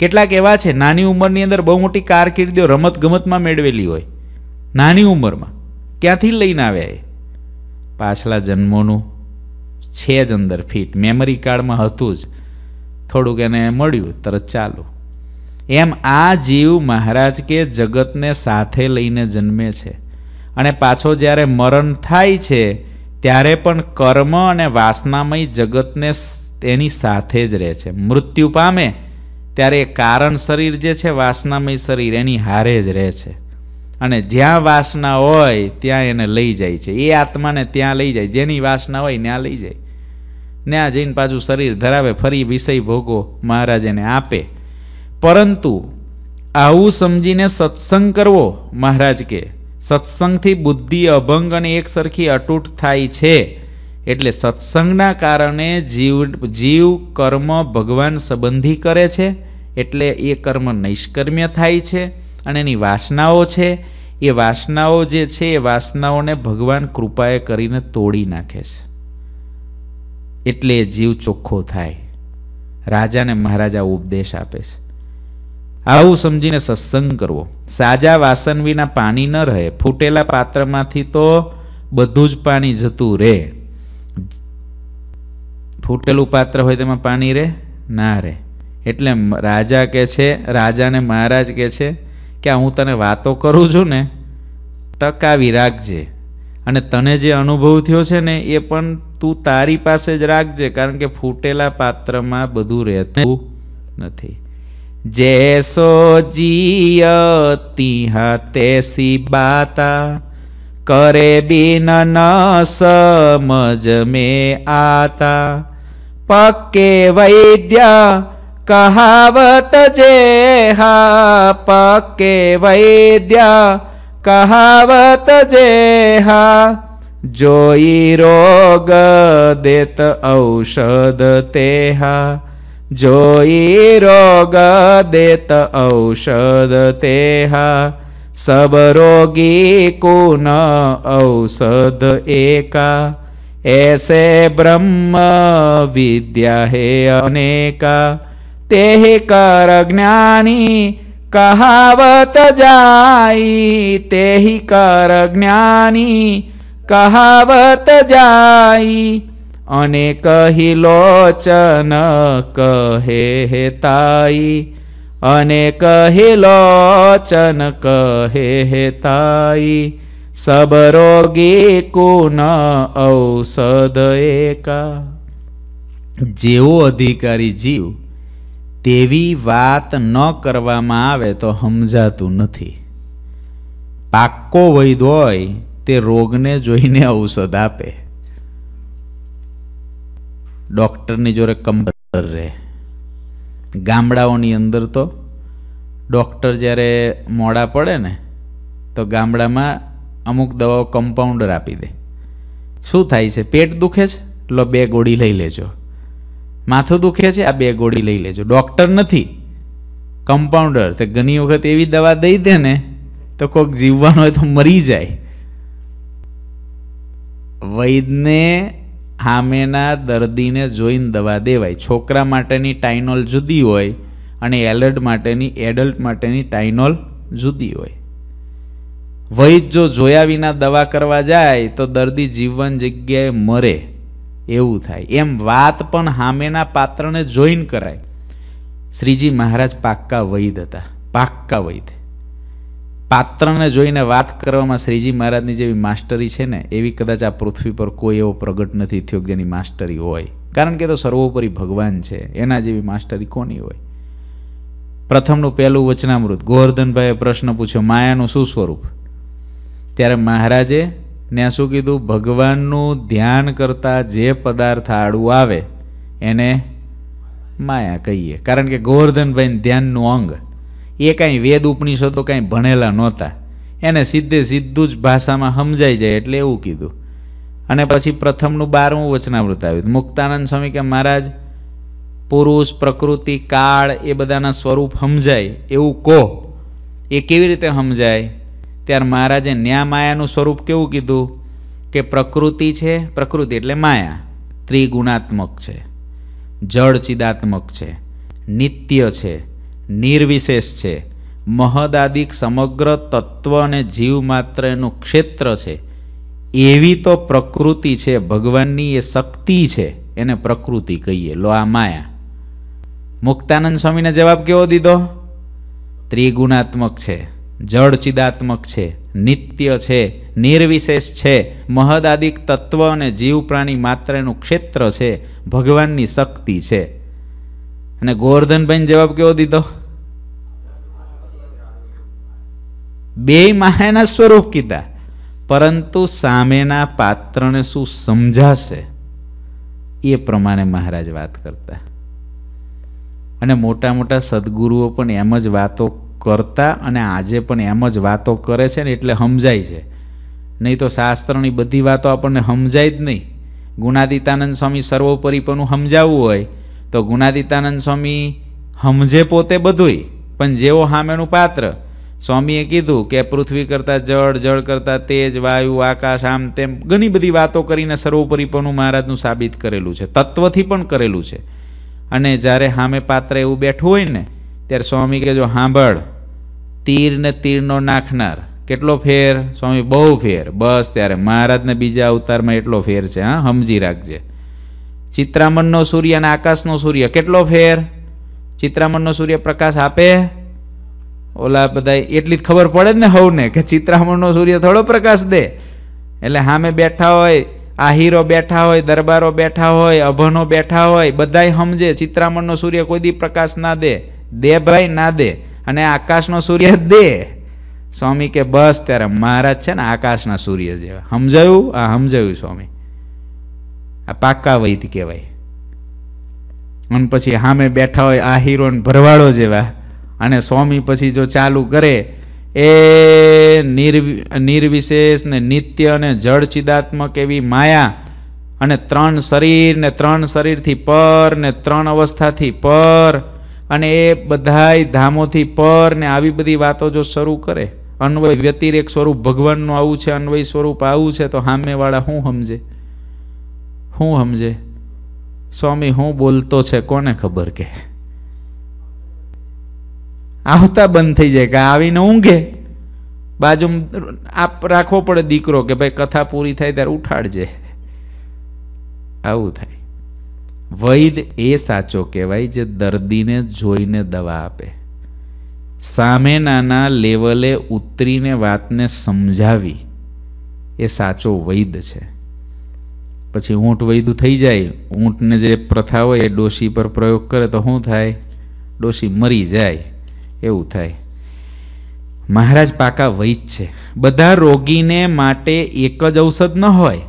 કેટલાક એવા છે નાની ઉંમરની અંદર બહુ મોટી કારકિર્દીઓ રમતગમતમાં મેળવેલી હોય નાની ઉંમરમાં ક્યાંથી લઈને આવ્યા એ પાછલા જન્મોનું છે જ અંદર ફિટ મેમરી કાર્ડમાં હતું જ થોડુંક એને મળ્યું તરત ચાલુ એમ આ જીવ મહારાજ કે જગતને સાથે લઈને જન્મે છે અને પાછો જ્યારે મરણ થાય છે ત્યારે પણ કર્મ અને વાસનામય જગતને એની સાથે જ રહે છે મૃત્યુ પામે ત્યારે એ કારણ શરીર જે છે વાસનામય શરીર એની હારે જ રહે છે અને જ્યાં વાસના હોય ત્યાં એને લઈ જાય છે એ આત્માને ત્યાં લઈ જાય જેની વાસના હોય ત્યાં લઈ જાય ત્યાં જઈને પાછું શરીર ધરાવે ફરી વિષય ભોગો મહારાજ એને આપે પરંતુ આવું સમજીને સત્સંગ કરવો મહારાજ કે સત્સંગથી બુદ્ધિ અભંગ અને એકસરખી અટૂટ થાય છે એટલે સત્સંગના કારણે જીવ જીવ કર્મ ભગવાન સંબંધી કરે છે એટલે એ કર્મ નૈષ્કર્મ્ય થાય છે અને એની વાસનાઓ છે એ વાસનાઓ જે છે એ વાસનાઓને ભગવાન કૃપાએ કરીને તોડી નાખે છે એટલે જીવ ચોખ્ખો થાય રાજાને મહારાજા ઉપદેશ આપે છે આવું સમજીને સત્સંગ કરવો સાજા વાસન વિના પાણી ન રહે ફૂટેલા પાત્રમાંથી તો બધું જ પાણી જતું રહે ફૂટેલું પાત્ર હોય તેમાં પાણી રહે ના રહે એટલે રાજા કે છે રાજાને મહારાજ કહે છે કે હું તને વાતો કરું છું ને ટકાવી રાખજે અને તને જે અનુભવ થયો છે ને એ પણ તું તારી પાસે જ રાખજે કારણ કે ફૂટેલા પાત્રમાં બધું રહેતું નથી જેસો જીયતી તેસી બાતા કરે બિન न समझ में आता पक्के वैद्या कहवत् जेहा पक्के वैद्या कहवत् जेहा जोई रोग देत औषध तेः जोय रोग देत औषध सब रोगी कुन औषध एका ऐसे ब्रह्म विद्या है अनेका ते कर ज्ञानी कहावत जाई ते कर ज्ञानी कहावत जाई अनेक ही लोचन कहे हे ताई अनेक ही लोचन कहे हे ताई સબરોગી કુન ઔષધ એકા જેવો અધિકારી જીવ તેવી વાત ન કરવામાં આવે તો સમજાતું નથી પાક્કો વૈદ હોય તે રોગને જોઈને ઔષધ આપે ડૉક્ટરની જોડે કંબર રહે ગામડાઓની અંદર તો ડૉક્ટર જ્યારે મોડા પડે ને તો ગામડામાં અમુક દવાઓ કમ્પાઉન્ડર આપી દે શું થાય છે પેટ દુખે છે લો બે ગોળી લઈ લેજો માથું દુખે છે આ બે ગોળી લઈ લેજો ડૉક્ટર નથી કમ્પાઉન્ડર તે ઘણી વખત એવી દવા દઈ દે ને તો કોઈક જીવવાનું હોય તો મરી જાય વૈદને સામેના દર્દીને જોઈને દવા દેવાય છોકરા માટેની ટાઇનોલ જુદી હોય અને એલર્ટ માટેની એડલ્ટ માટેની ટાઇનોલ જુદી હોય વૈદ જો જોયા વિના દવા કરવા જાય તો દર્દી જીવન જગ્યાએ મરે એવું થાય એમ વાત પણ સામેના પાત્રને જોઈન કરાય શ્રીજી મહારાજ પાક્કા વૈદ હતા પાક્કા વૈદ પાત્રને જોઈને વાત કરવામાં શ્રીજી મહારાજની જેવી માસ્ટરી છે ને એવી કદાચ આ પૃથ્વી પર કોઈ એવો પ્રગટ નથી થયો કે જેની માસ્ટરી હોય કારણ કે તો સર્વોપરી ભગવાન છે એના જેવી માસ્ટરી કોની હોય પ્રથમનું પહેલું વચનામૃત ગોવર્ધનભાઈએ પ્રશ્ન પૂછ્યો માયાનું શું સ્વરૂપ ત્યારે મહારાજે ને શું કીધું ભગવાનનું ધ્યાન કરતાં જે પદાર્થ આડું આવે એને માયા કહીએ કારણ કે ગોવર્ધનભાઈ ધ્યાનનું અંગ એ કાંઈ વેદ ઉપનિષદો કાંઈ ભણેલા નહોતા એને સીધે સીધું જ ભાષામાં સમજાઈ જાય એટલે એવું કીધું અને પછી પ્રથમનું બારમું વચનાવૃત આવ્યું મુક્તાનંદ સ્વામી કે મહારાજ પુરુષ પ્રકૃતિ કાળ એ બધાના સ્વરૂપ સમજાય એવું કહો એ કેવી રીતે સમજાય ત્યારે મહારાજે ન્યા માયાનું સ્વરૂપ કેવું કીધું કે પ્રકૃતિ છે પ્રકૃતિ એટલે માયા ત્રિગુણાત્મક છે જળ ચિદાત્મક છે નિત્ય છે નિર્વિશેષ છે મહદાદિક સમગ્ર તત્વ અને જીવ માત્ર એનું ક્ષેત્ર છે એવી તો પ્રકૃતિ છે ભગવાનની એ શક્તિ છે એને પ્રકૃતિ કહીએ લો આ માયા મુક્તાનંદ સ્વામીને જવાબ કેવો દીધો ત્રિગુણાત્મક છે જળ ચિદાત્મક છે નિત્ય છે નિર્વિશેષ છે મહદાદિક તત્વ અને જીવ પ્રાણી માત્રનું ક્ષેત્ર છે ભગવાનની શક્તિ છે અને ગોવર્ધનભાઈને જવાબ કેવો દીધો બે માયાના સ્વરૂપ કીધા પરંતુ સામેના પાત્રને શું સમજાશે એ પ્રમાણે મહારાજ વાત કરતા અને મોટા મોટા સદગુરુઓ પણ એમ જ વાતો કરતા અને આજે પણ એમ જ વાતો કરે છે ને એટલે સમજાય છે નહીં તો શાસ્ત્રની બધી વાતો આપણને સમજાય જ નહીં ગુણાદિતાનંદ સ્વામી સર્વોપરીપણું સમજાવવું હોય તો ગુણાદિતાનંદ સ્વામી સમજે પોતે બધુંય પણ જેવો સામેનું પાત્ર સ્વામીએ કીધું કે પૃથ્વી કરતાં જળ જળ કરતાં તેજ વાયુ આકાશ આમ તેમ ઘણી બધી વાતો કરીને સર્વોપરીપણું મહારાજનું સાબિત કરેલું છે તત્વથી પણ કરેલું છે અને જ્યારે સામે પાત્ર એવું બેઠું હોય ને ત્યારે સ્વામી કહેજો સાંભળ તીર ને તીરનો નાખનાર કેટલો ફેર સ્વામી બહુ ફેર બસ ત્યારે મહારાજને બીજા અવતારમાં એટલો ફેર છે હા સમજી રાખજે ચિત્રામણનો સૂર્ય અને આકાશનો સૂર્ય કેટલો ફેર ચિત્રામણનો સૂર્ય પ્રકાશ આપે ઓલા બધા એટલી જ ખબર પડે જ ને હવને કે ચિત્રામણનો સૂર્ય થોડો પ્રકાશ દે એટલે સામે બેઠા હોય આહીરો બેઠા હોય દરબારો બેઠા હોય અભનો બેઠા હોય બધાય સમજે ચિત્રામણનો સૂર્ય કોઈ દી પ્રકાશ ના દે દે ભાઈ ના દે અને આકાશનો સૂર્ય દે સ્વામી કે બસ ત્યારે મહારાજ છે ને આકાશના સૂર્ય જેવા સમજાયું આ સમજાયું સ્વામી આ પાક્કા વૈદ કહેવાય અને પછી સામે બેઠા હોય આ હીરોન ભરવાડો જેવા અને સ્વામી પછી જો ચાલુ કરે એ નિર્વિશેષ ને નિત્ય અને જળ ચિદાત્મક એવી માયા અને ત્રણ શરીર ને ત્રણ શરીરથી પર ને ત્રણ અવસ્થાથી પર અને એ બધાય ધામોથી પર ને આવી બધી વાતો જો શરૂ કરે અન્વય વ્યતિરેક સ્વરૂપ ભગવાનનું આવું છે અન્વય સ્વરૂપ આવું છે તો સામેવાળા શું સમજે શું સમજે સ્વામી હું બોલતો છે કોને ખબર કે આવતા બંધ થઈ જાય કે આવીને ઊંઘે બાજુ આપ રાખવો પડે દીકરો કે ભાઈ કથા પૂરી થાય ત્યારે ઉઠાડજે આવું થાય વૈદ એ સાચો કહેવાય જે દર્દીને જોઈને દવા આપે સામેનાના લેવલે ઉતરીને વાતને સમજાવી એ સાચો વૈદ છે પછી ઊંટ વૈદું થઈ જાય ઊંટને જે પ્રથા હોય એ ડોશી પર પ્રયોગ કરે તો શું થાય ડોશી મરી જાય એવું થાય મહારાજ પાકા વૈદ છે બધા રોગીને માટે એક જ ઔષધ ન હોય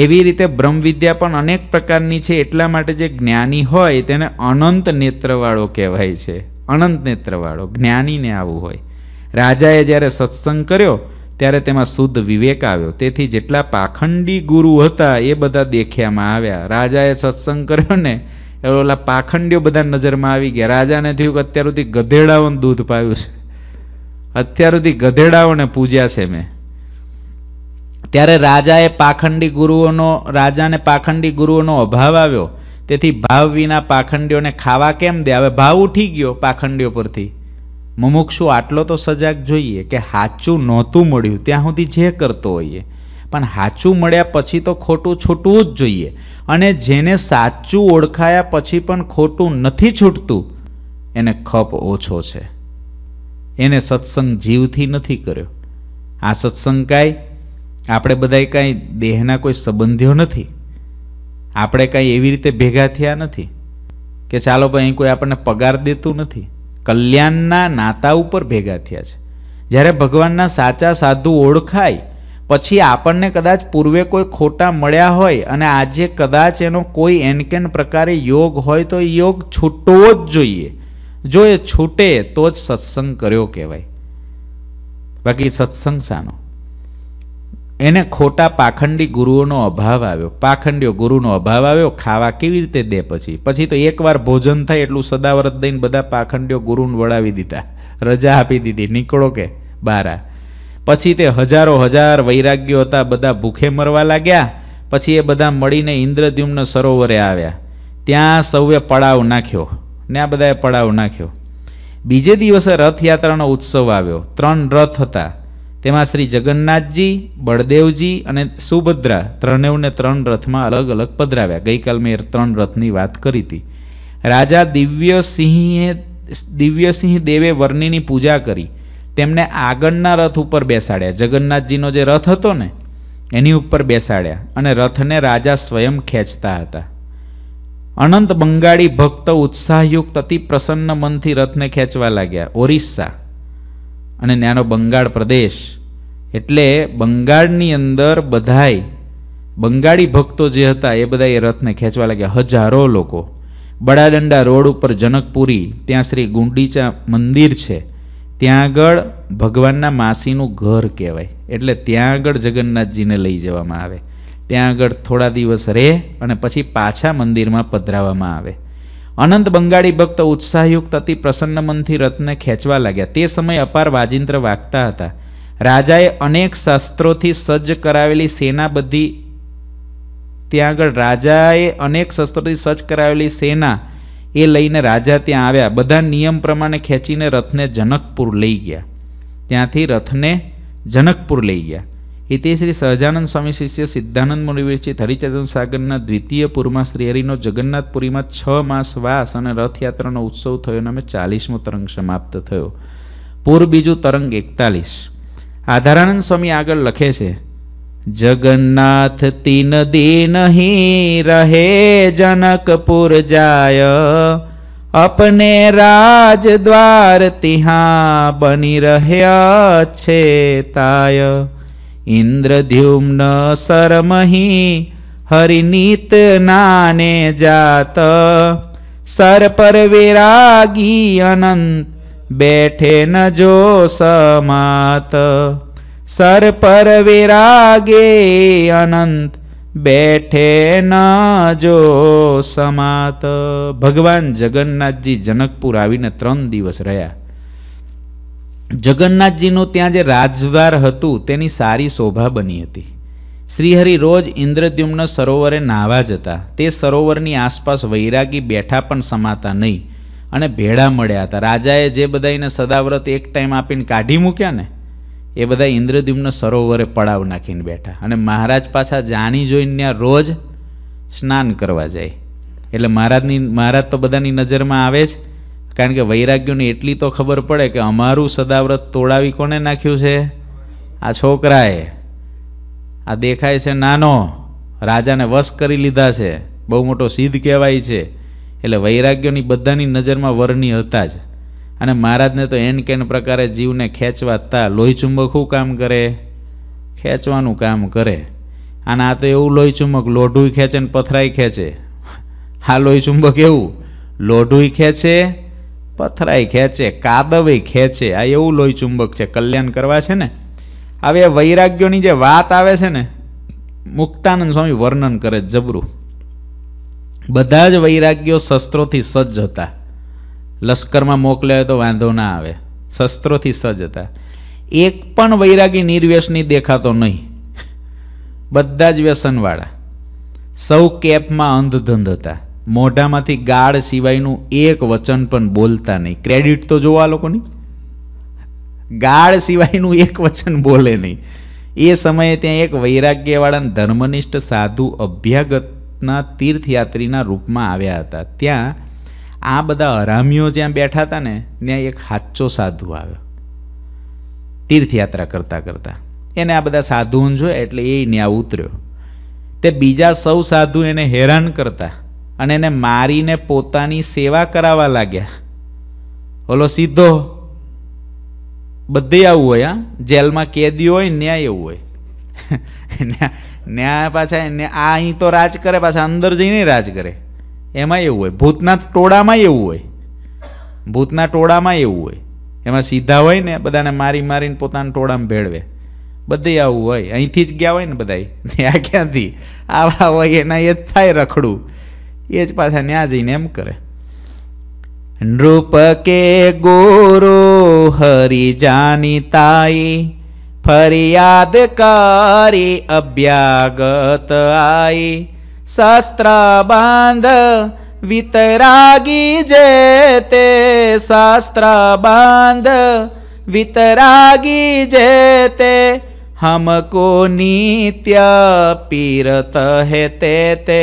એવી રીતે બ્રહ્મવિદ્યા પણ અનેક પ્રકારની છે એટલા માટે જે જ્ઞાની હોય તેને અનંત નેત્રવાળો કહેવાય છે અનંત નેત્રવાળો જ્ઞાનીને આવું હોય રાજાએ જ્યારે સત્સંગ કર્યો ત્યારે તેમાં શુદ્ધ વિવેક આવ્યો તેથી જેટલા પાખંડી ગુરુ હતા એ બધા દેખ્યામાં આવ્યા રાજાએ સત્સંગ કર્યો ને ઓલા પાખંડીઓ બધા નજરમાં આવી ગયા રાજાને થયું કે અત્યાર સુધી ગધેડાઓને દૂધ પાયું છે અત્યાર સુધી ગધેડાઓને પૂજ્યા છે મેં ત્યારે રાજાએ પાખંડી ગુરુઓનો રાજાને પાખંડી ગુરુઓનો અભાવ આવ્યો તેથી ભાવ વિના પાખંડીઓને ખાવા કેમ દે હવે ભાવ ઉઠી ગયો પાખંડીઓ પરથી મુમુક્ષુ આટલો તો સજાગ જોઈએ કે હાચું નહોતું મળ્યું ત્યાં સુધી જે કરતો હોઈએ પણ હાચું મળ્યા પછી તો ખોટું છૂટવું જ જોઈએ અને જેને સાચું ઓળખાયા પછી પણ ખોટું નથી છૂટતું એને ખપ ઓછો છે એને સત્સંગ જીવથી નથી કર્યો આ સત્સંગ કાંઈ આપણે બધાએ કાંઈ દેહના કોઈ સંબંધીઓ નથી આપણે કાંઈ એવી રીતે ભેગા થયા નથી કે ચાલો ભાઈ અહીં કોઈ આપણને પગાર દેતું નથી કલ્યાણના નાતા ઉપર ભેગા થયા છે જ્યારે ભગવાનના સાચા સાધુ ઓળખાય પછી આપણને કદાચ પૂર્વે કોઈ ખોટા મળ્યા હોય અને આજે કદાચ એનો કોઈ એનકેન પ્રકારે યોગ હોય તો યોગ છૂટવો જ જોઈએ જો એ છૂટે તો જ સત્સંગ કર્યો કહેવાય બાકી સત્સંગ શાનો એને ખોટા પાખંડી ગુરુઓનો અભાવ આવ્યો પાખંડીઓ ગુરુનો અભાવ આવ્યો ખાવા કેવી રીતે દે પછી પછી તો એકવાર ભોજન થાય એટલું સદાવ્રત દઈને બધા પાખંડીઓ ગુરુને વળાવી દીધા રજા આપી દીધી નીકળો કે બારા પછી તે હજારો હજાર વૈરાગ્યો હતા બધા ભૂખે મરવા લાગ્યા પછી એ બધા મળીને ઇન્દ્રદ્યુમ્ન સરોવરે આવ્યા ત્યાં સૌએ પડાવ નાખ્યો ને આ બધાએ પડાવ નાખ્યો બીજે દિવસે રથયાત્રાનો ઉત્સવ આવ્યો ત્રણ રથ હતા તેમાં શ્રી જગન્નાથજી બળદેવજી અને સુભદ્રા ત્રણેવને ત્રણ રથમાં અલગ અલગ પધરાવ્યા ગઈકાલ મેં ત્રણ રથની વાત કરી હતી રાજા દિવ્યસિંહે દિવ્યસિંહ દેવે વર્ણિની પૂજા કરી તેમને આગળના રથ ઉપર બેસાડ્યા જગન્નાથજીનો જે રથ હતો ને એની ઉપર બેસાડ્યા અને રથને રાજા સ્વયં ખેંચતા હતા અનંત બંગાળી ભક્ત ઉત્સાહયુક્ત અતિ પ્રસન્ન મનથી રથને ખેંચવા લાગ્યા ઓરિસ્સા અને ત્યાંનો બંગાળ પ્રદેશ એટલે બંગાળની અંદર બધાય બંગાળી ભક્તો જે હતા એ બધા એ રથને ખેંચવા લાગ્યા હજારો લોકો બડાડંડા રોડ ઉપર જનકપુરી ત્યાં શ્રી ગુંડીચા મંદિર છે ત્યાં આગળ ભગવાનના માસીનું ઘર કહેવાય એટલે ત્યાં આગળ જગન્નાથજીને લઈ જવામાં આવે ત્યાં આગળ થોડા દિવસ રહે અને પછી પાછા મંદિરમાં પધરાવવામાં આવે અનંત બંગાળી ભક્ત ઉત્સાહયુક્ત અતિ પ્રસન્ન મનથી રથને ખેંચવા લાગ્યા તે સમય અપાર વાજિંત્ર વાગતા હતા રાજાએ અનેક શસ્ત્રોથી સજ્જ કરાવેલી સેના બધી ત્યાં આગળ રાજાએ અનેક શસ્ત્રોથી સજ્જ કરાવેલી સેના એ લઈને રાજા ત્યાં આવ્યા બધા નિયમ પ્રમાણે ખેંચીને રથને જનકપુર લઈ ગયા ત્યાંથી રથને જનકપુર લઈ ગયા તે શ્રી સહજાનંદ સ્વામી શિષ્ય સિદ્ધાનંદ મુનિવિરચિત હરિચેતન સાગરના દ્વિતીય પૂરમાં શ્રી હરિનો જગન્નાથપુરીમાં છ માસ વાસ અને રથયાત્રાનો ઉત્સવ થયો અને અમે ચાલીસમો તરંગ સમાપ્ત થયો પૂર બીજું તરંગ એકતાલીસ આધારાનંદ સ્વામી આગળ લખે છે જગન્નાથ તીન દિન રહે જનકપુર જાય અપને રાજદ્વાર તિહા બની રહ્યા છે તાય ઇન્દ્રધ્યુમ્ન સરમહી હરિનીત નાને જાત સર પર વિરાગી અનંત બેઠે ન જો સમાત સર પર વિરાગે અનંત બેઠે ન જો સમાત ભગવાન જગન્નાથજી જનકપુર આવીને ત્રણ દિવસ રહ્યા જગન્નાથજીનું ત્યાં જે રાજદ્વાર હતું તેની સારી શોભા બની હતી શ્રીહરિ રોજ ઇન્દ્રદ્યુમ્ન સરોવરે નાહવા જતા તે સરોવરની આસપાસ વૈરાગી બેઠા પણ સમાતા નહીં અને ભેળા મળ્યા હતા રાજાએ જે બધાને સદાવ્રત એક ટાઈમ આપીને કાઢી મૂક્યા ને એ બધા ઇન્દ્રદ્યુમ્ન સરોવરે પડાવ નાખીને બેઠા અને મહારાજ પાછા જાણી જોઈને ત્યાં રોજ સ્નાન કરવા જાય એટલે મહારાજની મહારાજ તો બધાની નજરમાં આવે જ કારણ કે વૈરાગ્યોની એટલી તો ખબર પડે કે અમારું સદાવ્રત તોડાવી કોને નાખ્યું છે આ છોકરાએ આ દેખાય છે નાનો રાજાને વશ કરી લીધા છે બહુ મોટો સિદ્ધ કહેવાય છે એટલે વૈરાગ્યોની બધાની નજરમાં વરની હતા જ અને મહારાજને તો એન કેન પ્રકારે જીવને ખેંચવા તા લોહીચુંબક શું કામ કરે ખેંચવાનું કામ કરે અને આ તો એવું લોહીચુંબક ચુંબક ખેંચે ને પથરાઈ ખેંચે આ લોહીચુંબક એવું લોઢું ખેંચે પથરાઈ ખેંચે કાદવે ખેંચે આ એવું લોહી ચુંબક છે કલ્યાણ કરવા છે ને હવે વૈરાગ્યોની જે વાત આવે છે ને મુક્તાનંદ સ્વામી વર્ણન કરે જબરું બધા જ વૈરાગ્યો શસ્ત્રોથી સજ્જ હતા લશ્કરમાં મોકલ્યા તો વાંધો ના આવે શસ્ત્રોથી સજ્જ હતા એક પણ વૈરાગી નિર્વ્યસની દેખાતો નહીં બધા જ વ્યસનવાળા સૌ કેપમાં અંધધંધ હતા મોઢામાંથી ગાળ સિવાયનું એક વચન પણ બોલતા નહીં ક્રેડિટ તો જોવા લોકોની ગાળ સિવાયનું એક વચન બોલે નહીં એ સમયે ત્યાં એક વૈરાગ્યવાળા ધર્મનિષ્ઠ સાધુ અભ્યાગતના તીર્થયાત્રીના રૂપમાં આવ્યા હતા ત્યાં આ બધા હરામીઓ જ્યાં બેઠા હતા ને ત્યાં એક હાચો સાધુ આવ્યો તીર્થયાત્રા કરતાં કરતાં એને આ બધા સાધુઓને જોયા એટલે એ ત્યાં ઉતર્યો તે બીજા સૌ સાધુ એને હેરાન કરતા અને એને મારીને પોતાની સેવા કરાવવા લાગ્યા ઓલો સીધો બધે આવું હોય હા જેલમાં કેદી હોય ને ત્યાં એવું હોય ન્યા પાછા ને આ અહીં તો રાજ કરે પાછા અંદર જઈને રાજ કરે એમાં એવું હોય ભૂતના ટોળામાં એવું હોય ભૂતના ટોળામાં એવું હોય એમાં સીધા હોય ને બધાને મારી મારીને પોતાના ટોળામાં ભેળવે બધે આવું હોય અહીંથી જ ગયા હોય ને બધા ત્યાં ક્યાંથી આવા હોય એના એ જ થાય રખડું એ જ પાછા ન્યા જઈને એમ કરે નૃપ કે ગોરો હરી જાની તાઈ ફરિયાદ કરી અભ્યાગત આઈ શસ્ત્ર બાંધ વિતરાગી જે તે શસ્ત્ર બાંધ વિતરાગી જે તે હમકો નિત્ય પીરત હે તે ते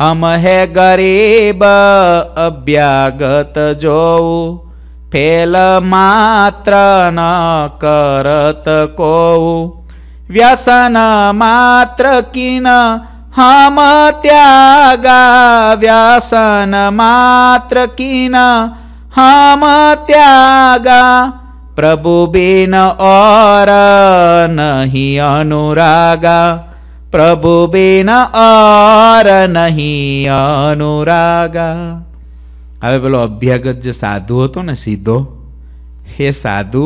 હમ હે ગરીબ અભ્યાગત જોવું ફેલ માત્ર ન કરત કોવું વ્યસન માત્ર કિન હમ ત્યાગા વ્યસન માત્ર કિન હમ ત્યાગા પ્રભુ બિન ઓર નહીં અનુરાગા પ્રભુ બેન અર નહીં અનુરાગા હવે પેલો અભ્યાગત જે સાધુ હતો ને સીધો એ સાધુ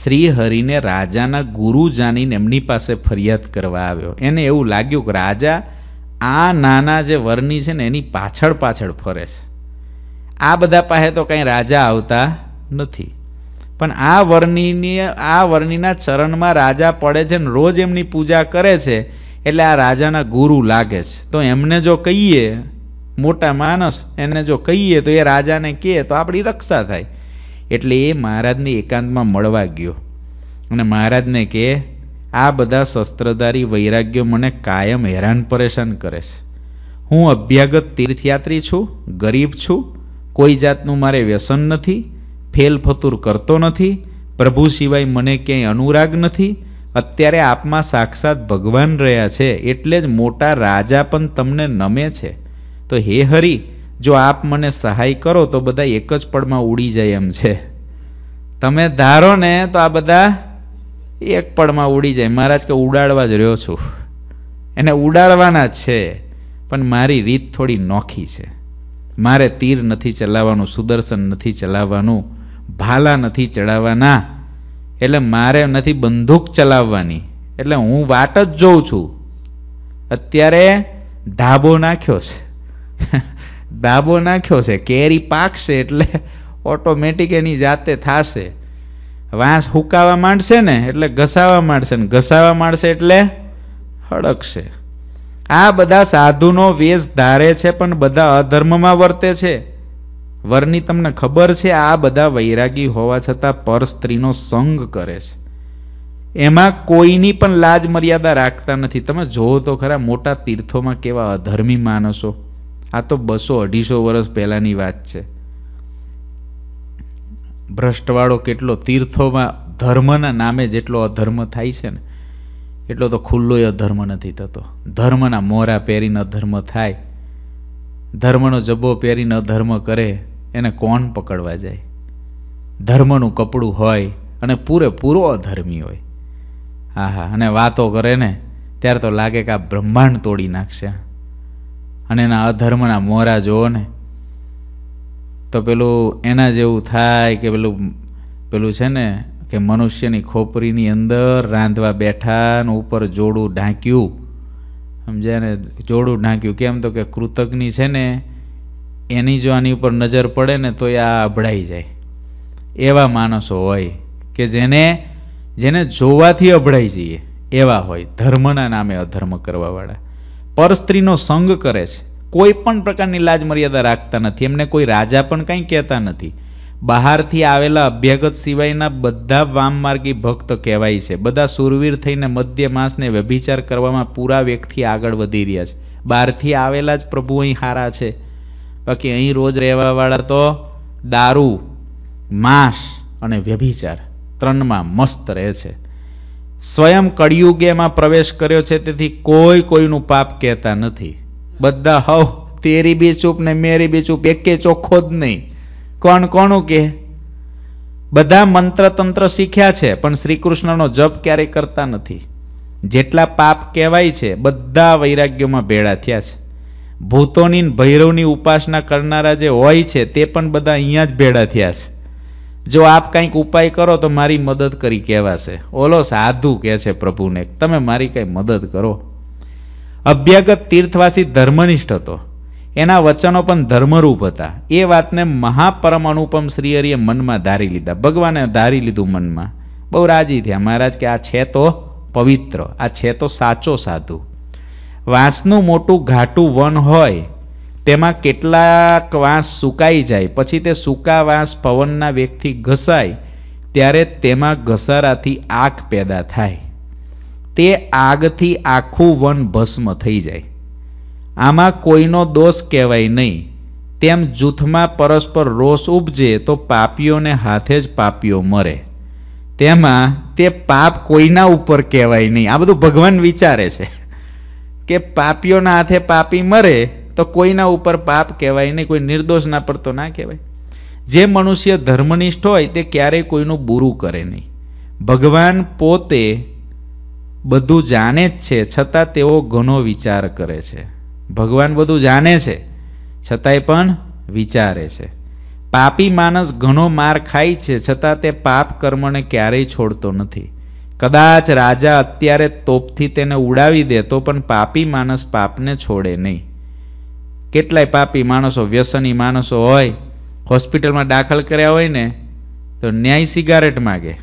શ્રી હરિને રાજાના ગુરુ જાણીને એમની પાસે ફરિયાદ કરવા આવ્યો એને એવું લાગ્યું કે રાજા આ નાના જે વરની છે ને એની પાછળ પાછળ ફરે છે આ બધા પાસે તો કંઈ રાજા આવતા નથી પણ આ વર્ણિની આ વર્ણિના ચરણમાં રાજા પડે છે ને રોજ એમની પૂજા કરે છે એટલે આ રાજાના ગુરુ લાગે છે તો એમને જો કહીએ મોટા માણસ એને જો કહીએ તો એ રાજાને કહે તો આપણી રક્ષા થાય એટલે એ મહારાજને એકાંતમાં મળવા ગયો અને મહારાજને કહે આ બધા શસ્ત્રધારી વૈરાગ્યો મને કાયમ હેરાન પરેશાન કરે છે હું અભ્યાગત તીર્થયાત્રી છું ગરીબ છું કોઈ જાતનું મારે વ્યસન નથી ફેલફતુર કરતો નથી પ્રભુ સિવાય મને ક્યાંય અનુરાગ નથી અત્યારે આપમાં સાક્ષાત ભગવાન રહ્યા છે એટલે જ મોટા રાજા પણ તમને નમે છે તો હે હરિ જો આપ મને સહાય કરો તો બધા એક જ પળમાં ઉડી જાય એમ છે તમે ધારો ને તો આ બધા એક પળમાં ઉડી જાય મહારાજ કે ઉડાડવા જ રહ્યો છું એને ઉડાડવાના છે પણ મારી રીત થોડી નોખી છે મારે તીર નથી ચલાવવાનું સુદર્શન નથી ચલાવવાનું ભાલા નથી ચડાવવાના એટલે મારે નથી બંદૂક ચલાવવાની એટલે હું વાટ જ જોઉં છું અત્યારે ધાબો નાખ્યો છે <laughs> ધાબો નાખ્યો છે કેરી પાકશે એટલે ઓટોમેટિક એની જાતે થશે વાંસ હુકાવા માંડશે ને એટલે ઘસાવા માંડશે ને ઘસાવા માંડશે એટલે હડકશે આ બધા સાધુનો વેશ ધારે છે પણ બધા અધર્મમાં વર્તે છે વરની તમને ખબર છે આ બધા વૈરાગી હોવા છતાં પર સ્ત્રીનો સંગ કરે છે એમાં કોઈની પણ લાજ મર્યાદા રાખતા નથી તમે જોવો તો ખરા મોટા તીર્થોમાં કેવા અધર્મી માણસો આ તો બસો અઢીસો વર્ષ પહેલાંની વાત છે ભ્રષ્ટવાળો કેટલો તીર્થોમાં ધર્મના નામે જેટલો અધર્મ થાય છે ને એટલો તો ખુલ્લોય અધર્મ નથી થતો ધર્મના મોરા પહેરીને અધર્મ થાય ધર્મનો જબ્બો પહેરીને અધર્મ કરે એને કોણ પકડવા જાય ધર્મનું કપડું હોય અને પૂરેપૂરો અધર્મી હોય હા હા અને વાતો કરે ને ત્યારે તો લાગે કે આ બ્રહ્માંડ તોડી નાખશે અને એના અધર્મના મોરા જુઓ ને તો પેલું એના જેવું થાય કે પેલું પેલું છે ને કે મનુષ્યની ખોપરીની અંદર રાંધવા બેઠા ને ઉપર જોડું ઢાંક્યું સમજ્યા જોડું ઢાંક્યું કેમ તો કે કૃતજ્ઞ છે ને એની જો આની ઉપર નજર પડે ને તો એ આ અભડાઈ જાય એવા માણસો હોય કે જેને જેને જોવાથી અભડાઈ જઈએ એવા હોય ધર્મના નામે અધર્મ કરવાવાળા પરસ્ત્રીનો સંગ કરે છે કોઈ પણ પ્રકારની લાજ મર્યાદા રાખતા નથી એમને કોઈ રાજા પણ કંઈ કહેતા નથી બહારથી આવેલા અભ્યાગત સિવાયના બધા વામમાર્ગી ભક્ત કહેવાય છે બધા સુરવીર થઈને મધ્ય માસને વ્યભિચાર કરવામાં પૂરા વ્યક્તિ આગળ વધી રહ્યા છે બહારથી આવેલા જ પ્રભુ અહીં હારા છે બાકી અહીં રોજ રહેવાવાળા તો દારૂ માંસ અને વ્યભિચાર ત્રણમાં મસ્ત રહે છે સ્વયં કળિયુગેમાં પ્રવેશ કર્યો છે તેથી કોઈ કોઈનું પાપ કહેતા નથી બધા હવ તેરી બી ચૂપ ને મેરી બી ચૂપ એકે ચોખ્ખો જ નહીં કોણ કોણું કે બધા મંત્ર તંત્ર શીખ્યા છે પણ શ્રી કૃષ્ણનો જપ ક્યારેય કરતા નથી જેટલા પાપ કહેવાય છે બધા વૈરાગ્યોમાં ભેળા થયા છે ભૂતોની ભૈરવની ઉપાસના કરનારા જે હોય છે તે પણ બધા અહીંયા જ ભેળા થયા છે જો આપ કંઈક ઉપાય કરો તો મારી મદદ કરી કહેવાશે ઓલો સાધુ કહે છે પ્રભુને તમે મારી કંઈ મદદ કરો અભ્યાગત તીર્થવાસી ધર્મનિષ્ઠ હતો એના વચનો પણ ધર્મરૂપ હતા એ વાતને અનુપમ શ્રીહરિએ મનમાં ધારી લીધા ભગવાને ધારી લીધું મનમાં બહુ રાજી થયા મહારાજ કે આ છે તો પવિત્ર આ છે તો સાચો સાધુ વાંસનું મોટું ઘાટું વન હોય તેમાં કેટલાક વાંસ સુકાઈ જાય પછી તે સૂકા વાંસ પવનના વેગથી ઘસાય ત્યારે તેમાં ઘસારાથી આગ પેદા થાય તે આગથી આખું વન ભસ્મ થઈ જાય આમાં કોઈનો દોષ કહેવાય નહીં તેમ જૂથમાં પરસ્પર રોષ ઉપજે તો પાપીઓને હાથે જ પાપીઓ મરે તેમાં તે પાપ કોઈના ઉપર કહેવાય નહીં આ બધું ભગવાન વિચારે છે કે પાપીઓના હાથે પાપી મરે તો કોઈના ઉપર પાપ કહેવાય નહીં કોઈ નિર્દોષના પર તો ના કહેવાય જે મનુષ્ય ધર્મનિષ્ઠ હોય તે ક્યારેય કોઈનું બુરું કરે નહીં ભગવાન પોતે બધું જાણે જ છે છતાં તેઓ ઘણો વિચાર કરે છે ભગવાન બધું જાણે છે છતાંય પણ વિચારે છે પાપી માણસ ઘણો માર ખાય છે છતાં તે પાપ કર્મને ક્યારેય છોડતો નથી કદાચ રાજા અત્યારે તોપથી તેને ઉડાવી દે તો પણ પાપી માણસ પાપને છોડે નહીં કેટલાય પાપી માણસો વ્યસની માણસો હોય હોસ્પિટલમાં દાખલ કર્યા હોય ને તો ન્યાય સિગારેટ માગે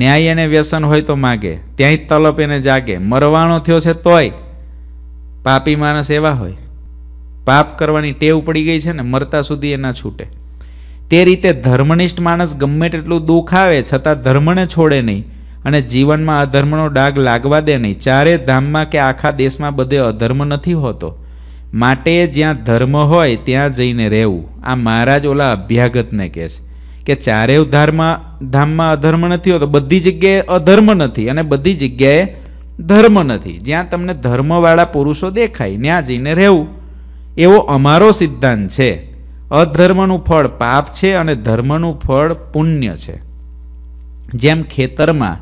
ન્યાય એને વ્યસન હોય તો માગે ત્યાંય તલપ એને જાગે મરવાનો થયો છે તોય પાપી માણસ એવા હોય પાપ કરવાની ટેવ પડી ગઈ છે ને મરતા સુધી એના છૂટે તે રીતે ધર્મનિષ્ઠ માણસ ગમે તેટલું દુઃખ આવે છતાં ધર્મને છોડે નહીં અને જીવનમાં અધર્મનો ડાગ લાગવા દે નહીં ચારે ધામમાં કે આખા દેશમાં બધે અધર્મ નથી હોતો માટે જ્યાં ધર્મ હોય ત્યાં જઈને રહેવું આ મહારાજ ઓલા અભ્યાગતને કહે છે કે ચારે ધારમાં ધામમાં અધર્મ નથી હોતો બધી જગ્યાએ અધર્મ નથી અને બધી જગ્યાએ ધર્મ નથી જ્યાં તમને ધર્મવાળા પુરુષો દેખાય ત્યાં જઈને રહેવું એવો અમારો સિદ્ધાંત છે અધર્મનું ફળ પાપ છે અને ધર્મનું ફળ પુણ્ય છે જેમ ખેતરમાં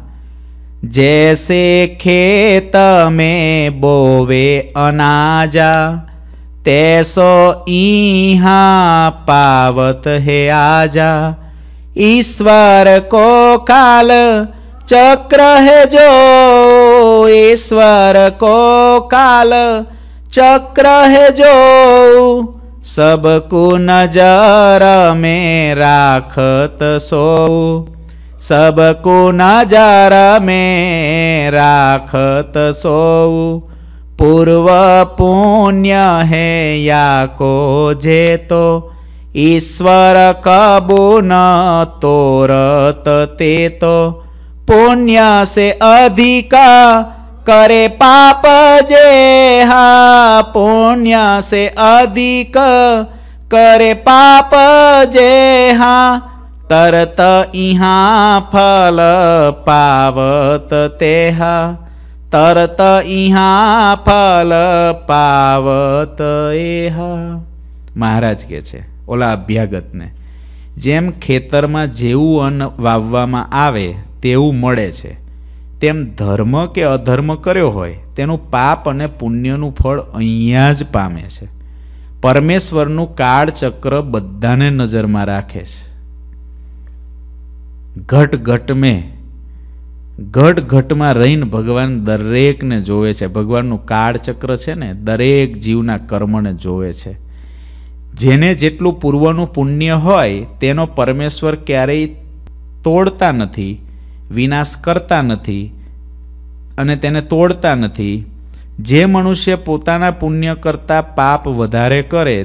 જૈસે ખેત મેં બોવે અનાજા તૈસો ઈહા પાવત હે આજા ઈશ્વર કો કાલ ચક્ર હે જો ईश्वर को काल चक्र है जो सबको नजर में राखत सो सबको नजर में राखत सो पूर्व पुण्य है या को जे तो ईश्वर कबू न तोरत ते तो पुण्य से अधिका करे पाप जे हा पुण्य से अधिक करे पाप जे हा तरत इहाँ फल पावत तेहा तरत इहाँ ફલ પાવત એહા મહારાજ કે છે ઓલા અભ્યાગતને જેમ ખેતરમાં જેવું અન્ન વાવવામાં આવે તેવું મળે છે તેમ ધર્મ કે અધર્મ કર્યો હોય તેનું પાપ અને પુણ્યનું ફળ અહીંયા જ પામે છે પરમેશ્વરનું કાળચક્ર બધાને નજરમાં રાખે છે ઘટ ઘટ મેં ઘટ ઘટમાં રહીને ભગવાન દરેકને જોવે છે ભગવાનનું કાળચક્ર છે ને દરેક જીવના કર્મને જોવે છે જેને જેટલું પૂર્વનું પુણ્ય હોય તેનો પરમેશ્વર ક્યારેય તોડતા નથી વિનાશ કરતા નથી અને તેને તોડતા નથી જે મનુષ્ય પોતાના પુણ્ય કરતાં પાપ વધારે કરે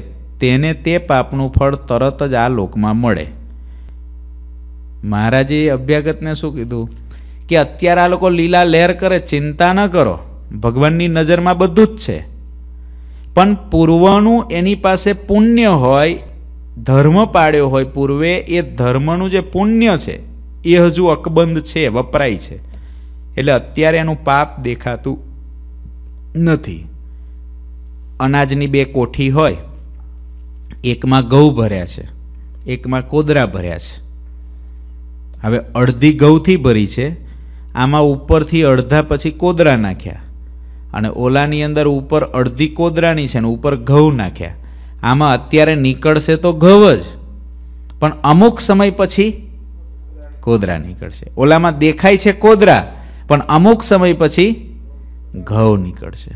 તેને તે પાપનું ફળ તરત જ આ લોકમાં મળે મહારાજે અભ્યાગતને શું કીધું કે અત્યારે આ લોકો લીલા લહેર કરે ચિંતા ન કરો ભગવાનની નજરમાં બધું જ છે પણ પૂર્વનું એની પાસે પુણ્ય હોય ધર્મ પાડ્યો હોય પૂર્વે એ ધર્મનું જે પુણ્ય છે એ હજુ અકબંધ છે વપરાય છે એટલે અત્યારે એનું પાપ દેખાતું નથી અનાજની બે કોઠી હોય એકમાં ઘઉં ભર્યા છે એકમાં કોદરા ભર્યા છે હવે અડધી ઘઉંથી ભરી છે આમાં ઉપરથી અડધા પછી કોદરા નાખ્યા અને ઓલાની અંદર ઉપર અડધી કોદરાની છે ને ઉપર ઘઉં નાખ્યા આમાં અત્યારે નીકળશે તો ઘઉં જ પણ અમુક સમય પછી કોદરા નીકળશે ઓલામાં દેખાય છે કોદરા પણ અમુક સમય પછી ઘઉં નીકળશે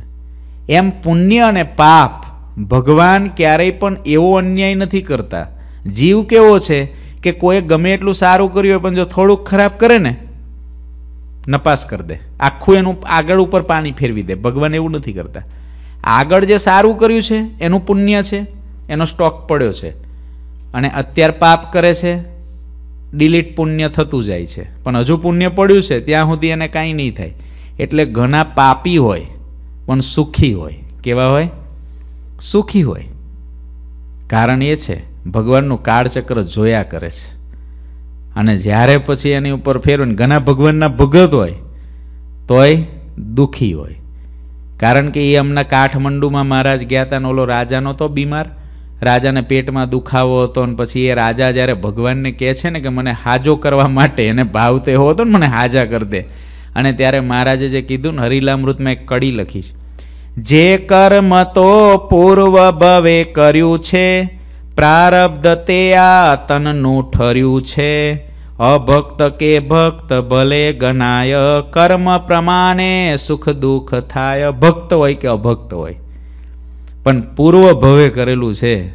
એમ પુણ્ય અને પાપ ભગવાન ક્યારેય પણ એવો અન્યાય નથી કરતા જીવ કેવો છે કે કોઈ ગમે એટલું સારું કર્યું હોય પણ જો થોડુંક ખરાબ કરે ને નપાસ કરી દે આખું એનું આગળ ઉપર પાણી ફેરવી દે ભગવાન એવું નથી કરતા આગળ જે સારું કર્યું છે એનું પુણ્ય છે એનો સ્ટોક પડ્યો છે અને અત્યાર પાપ કરે છે ડિલીટ પુણ્ય થતું જાય છે પણ હજુ પુણ્ય પડ્યું છે ત્યાં સુધી એને કાંઈ નહીં થાય એટલે ઘણા પાપી હોય પણ સુખી હોય કેવા હોય સુખી હોય કારણ એ છે ભગવાનનું કાળચક્ર જોયા કરે છે અને જ્યારે પછી એની ઉપર ફેરવીને ઘણા ભગવાનના ભગત હોય તોય દુઃખી હોય કારણ કે એ હમણાં કાઠમંડુમાં મહારાજ ગયા હતા ઓલો રાજાનો તો બીમાર રાજાને પેટમાં દુખાવો હતો ને પછી એ રાજા જ્યારે ભગવાનને કહે છે ને કે મને હાજો કરવા માટે એને ભાવ તે હતો ને મને હાજા કરી દે અને ત્યારે મહારાજે જે કીધું ને હરિલામૃતમાં એક કડી લખી છે જે કર્મ તો પૂર્વ ભવે કર્યું છે પ્રારબ્ધ તે આ તનનું ઠર્યું છે અભક્ત કે ભક્ત ભલે ગણાય કર્મ પ્રમાણે સુખ દુઃખ થાય ભક્ત હોય કે અભક્ત હોય પણ પૂર્વ ભવે કરેલું છે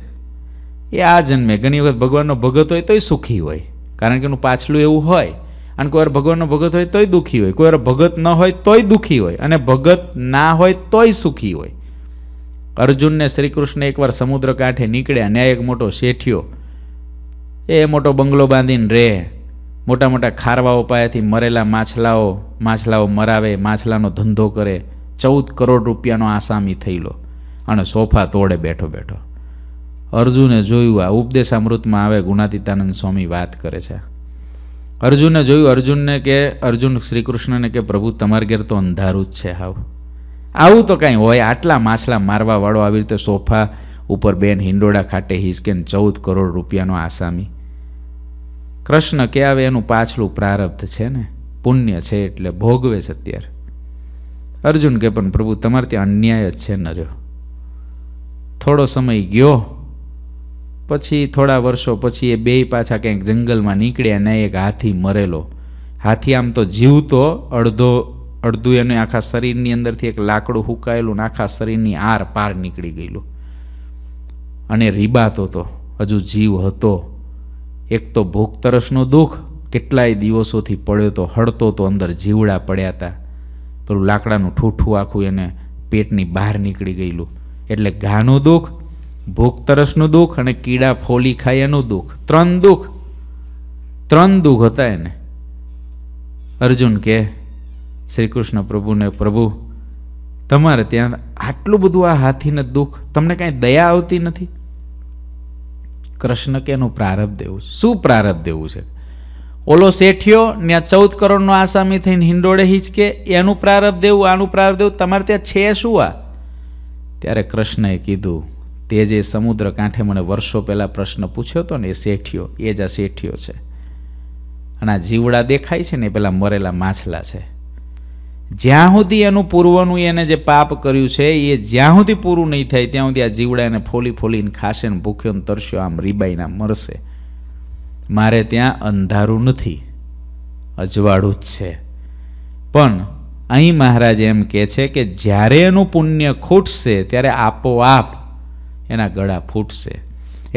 એ આ જન્મે ઘણી વખત ભગવાનનો ભગત હોય તોય સુખી હોય કારણ કે એનું પાછલું એવું હોય અને કોઈ વાર ભગવાનનો ભગત હોય તોય દુઃખી હોય કોઈ વાર ભગત ન હોય તોય દુઃખી હોય અને ભગત ના હોય તોય સુખી હોય અર્જુનને શ્રીકૃષ્ણ એકવાર સમુદ્ર કાંઠે નીકળ્યા ને એક મોટો શેઠિયો એ મોટો બંગલો બાંધીને રહે મોટા મોટા ખારવા પાસેથી મરેલા માછલાઓ માછલાઓ મરાવે માછલાનો ધંધો કરે ચૌદ કરોડ રૂપિયાનો આસામી થયેલો અને સોફા તોડે બેઠો બેઠો અર્જુને જોયું આ ઉપદેશામૃતમાં આવે ગુણાતીતાનંદ સ્વામી વાત કરે છે અર્જુને જોયું અર્જુનને કે અર્જુન શ્રી કૃષ્ણને કે પ્રભુ તમાર ઘેર તો અંધારું જ છે હાવ આવું તો કાંઈ હોય આટલા માછલા મારવાવાળો આવી રીતે સોફા ઉપર બેન હિંડોળા ખાટે હિસકેન ચૌદ કરોડ રૂપિયાનો આસામી કૃષ્ણ કે આવે એનું પાછલું પ્રારબ્ધ છે ને પુણ્ય છે એટલે ભોગવે છે અત્યારે અર્જુન કે પણ પ્રભુ તમારે ત્યાં અન્યાય જ છે રહ્યો થોડો સમય ગયો પછી થોડા વર્ષો પછી એ બેય પાછા ક્યાંક જંગલમાં નીકળ્યા ને એક હાથી મરેલો હાથી આમ તો જીવતો અડધો અડધું એને આખા શરીરની અંદરથી એક લાકડું હુકાયેલું ને આખા શરીરની આર પાર નીકળી ગયેલું અને રીબાતો હતો હજુ જીવ હતો એક તો ભૂખ તરસનું દુઃખ કેટલાય દિવસોથી પડ્યો તો હળતો તો અંદર જીવડા પડ્યા હતા પેલું લાકડાનું ઠૂઠું આખું એને પેટની બહાર નીકળી ગયેલું એટલે ઘાનું દુઃખ ભૂખ તરસનું દુઃખ અને કીડા ફોલી ખાય એનું દુઃખ ત્રણ દુઃખ ત્રણ દુઃખ હતા એને અર્જુન કે શ્રી કૃષ્ણ પ્રભુને પ્રભુ તમારે ત્યાં આટલું બધું આ હાથીને દુઃખ તમને કાંઈ દયા આવતી નથી કૃષ્ણ કે એનું પ્રારબ્ધ દેવું શું પ્રારબ્ધ દેવું છે ઓલો શેઠિયો ત્યાં ચૌદ કરોડનો આસામી થઈને હિંડોળે હિંચકે એનું પ્રારબ્ધ દેવું આનું પ્રારબ્ધ દેવું તમારે ત્યાં છે શું આ ત્યારે કૃષ્ણએ કીધું તે જે સમુદ્ર કાંઠે મને વર્ષો પહેલાં પ્રશ્ન પૂછ્યો હતો ને એ શેઠિયો એ જ આ શેઠિયો છે અને આ જીવડા દેખાય છે ને એ પેલા મરેલા માછલા છે જ્યાં સુધી એનું પૂર્વનું એને જે પાપ કર્યું છે એ જ્યાં સુધી પૂરું નહીં થાય ત્યાં સુધી આ જીવડા એને ફોલી ફોલીને ખાશે ને ભૂખ્યો ને તરસ્યો આમ રીબાઈના મરશે મારે ત્યાં અંધારું નથી અજવાળું જ છે પણ અહીં મહારાજ એમ કહે છે કે જ્યારે એનું પુણ્ય ખૂટશે ત્યારે આપોઆપ એના ગળા ફૂટશે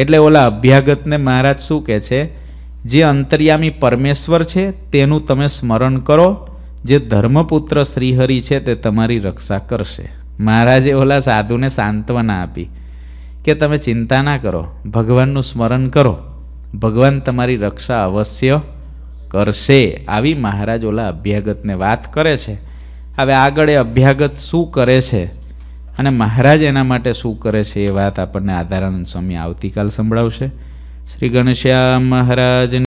એટલે ઓલા અભ્યાગતને મહારાજ શું કહે છે જે અંતર્યામી પરમેશ્વર છે તેનું તમે સ્મરણ કરો જે ધર્મપુત્ર શ્રીહરિ છે તે તમારી રક્ષા કરશે મહારાજે ઓલા સાધુને સાંત્વના આપી કે તમે ચિંતા ના કરો ભગવાનનું સ્મરણ કરો ભગવાન તમારી રક્ષા અવશ્ય કરશે આવી મહારાજ ઓલા અભ્યાગતને વાત કરે છે હવે આગળ એ અભ્યાગત શું કરે છે અને મહારાજ એના માટે શું કરે છે એ વાત આપણને આધારાનંદ સ્વામી આવતીકાલ સંભળાવશે શ્રી ગણશ્યામ મહારાજ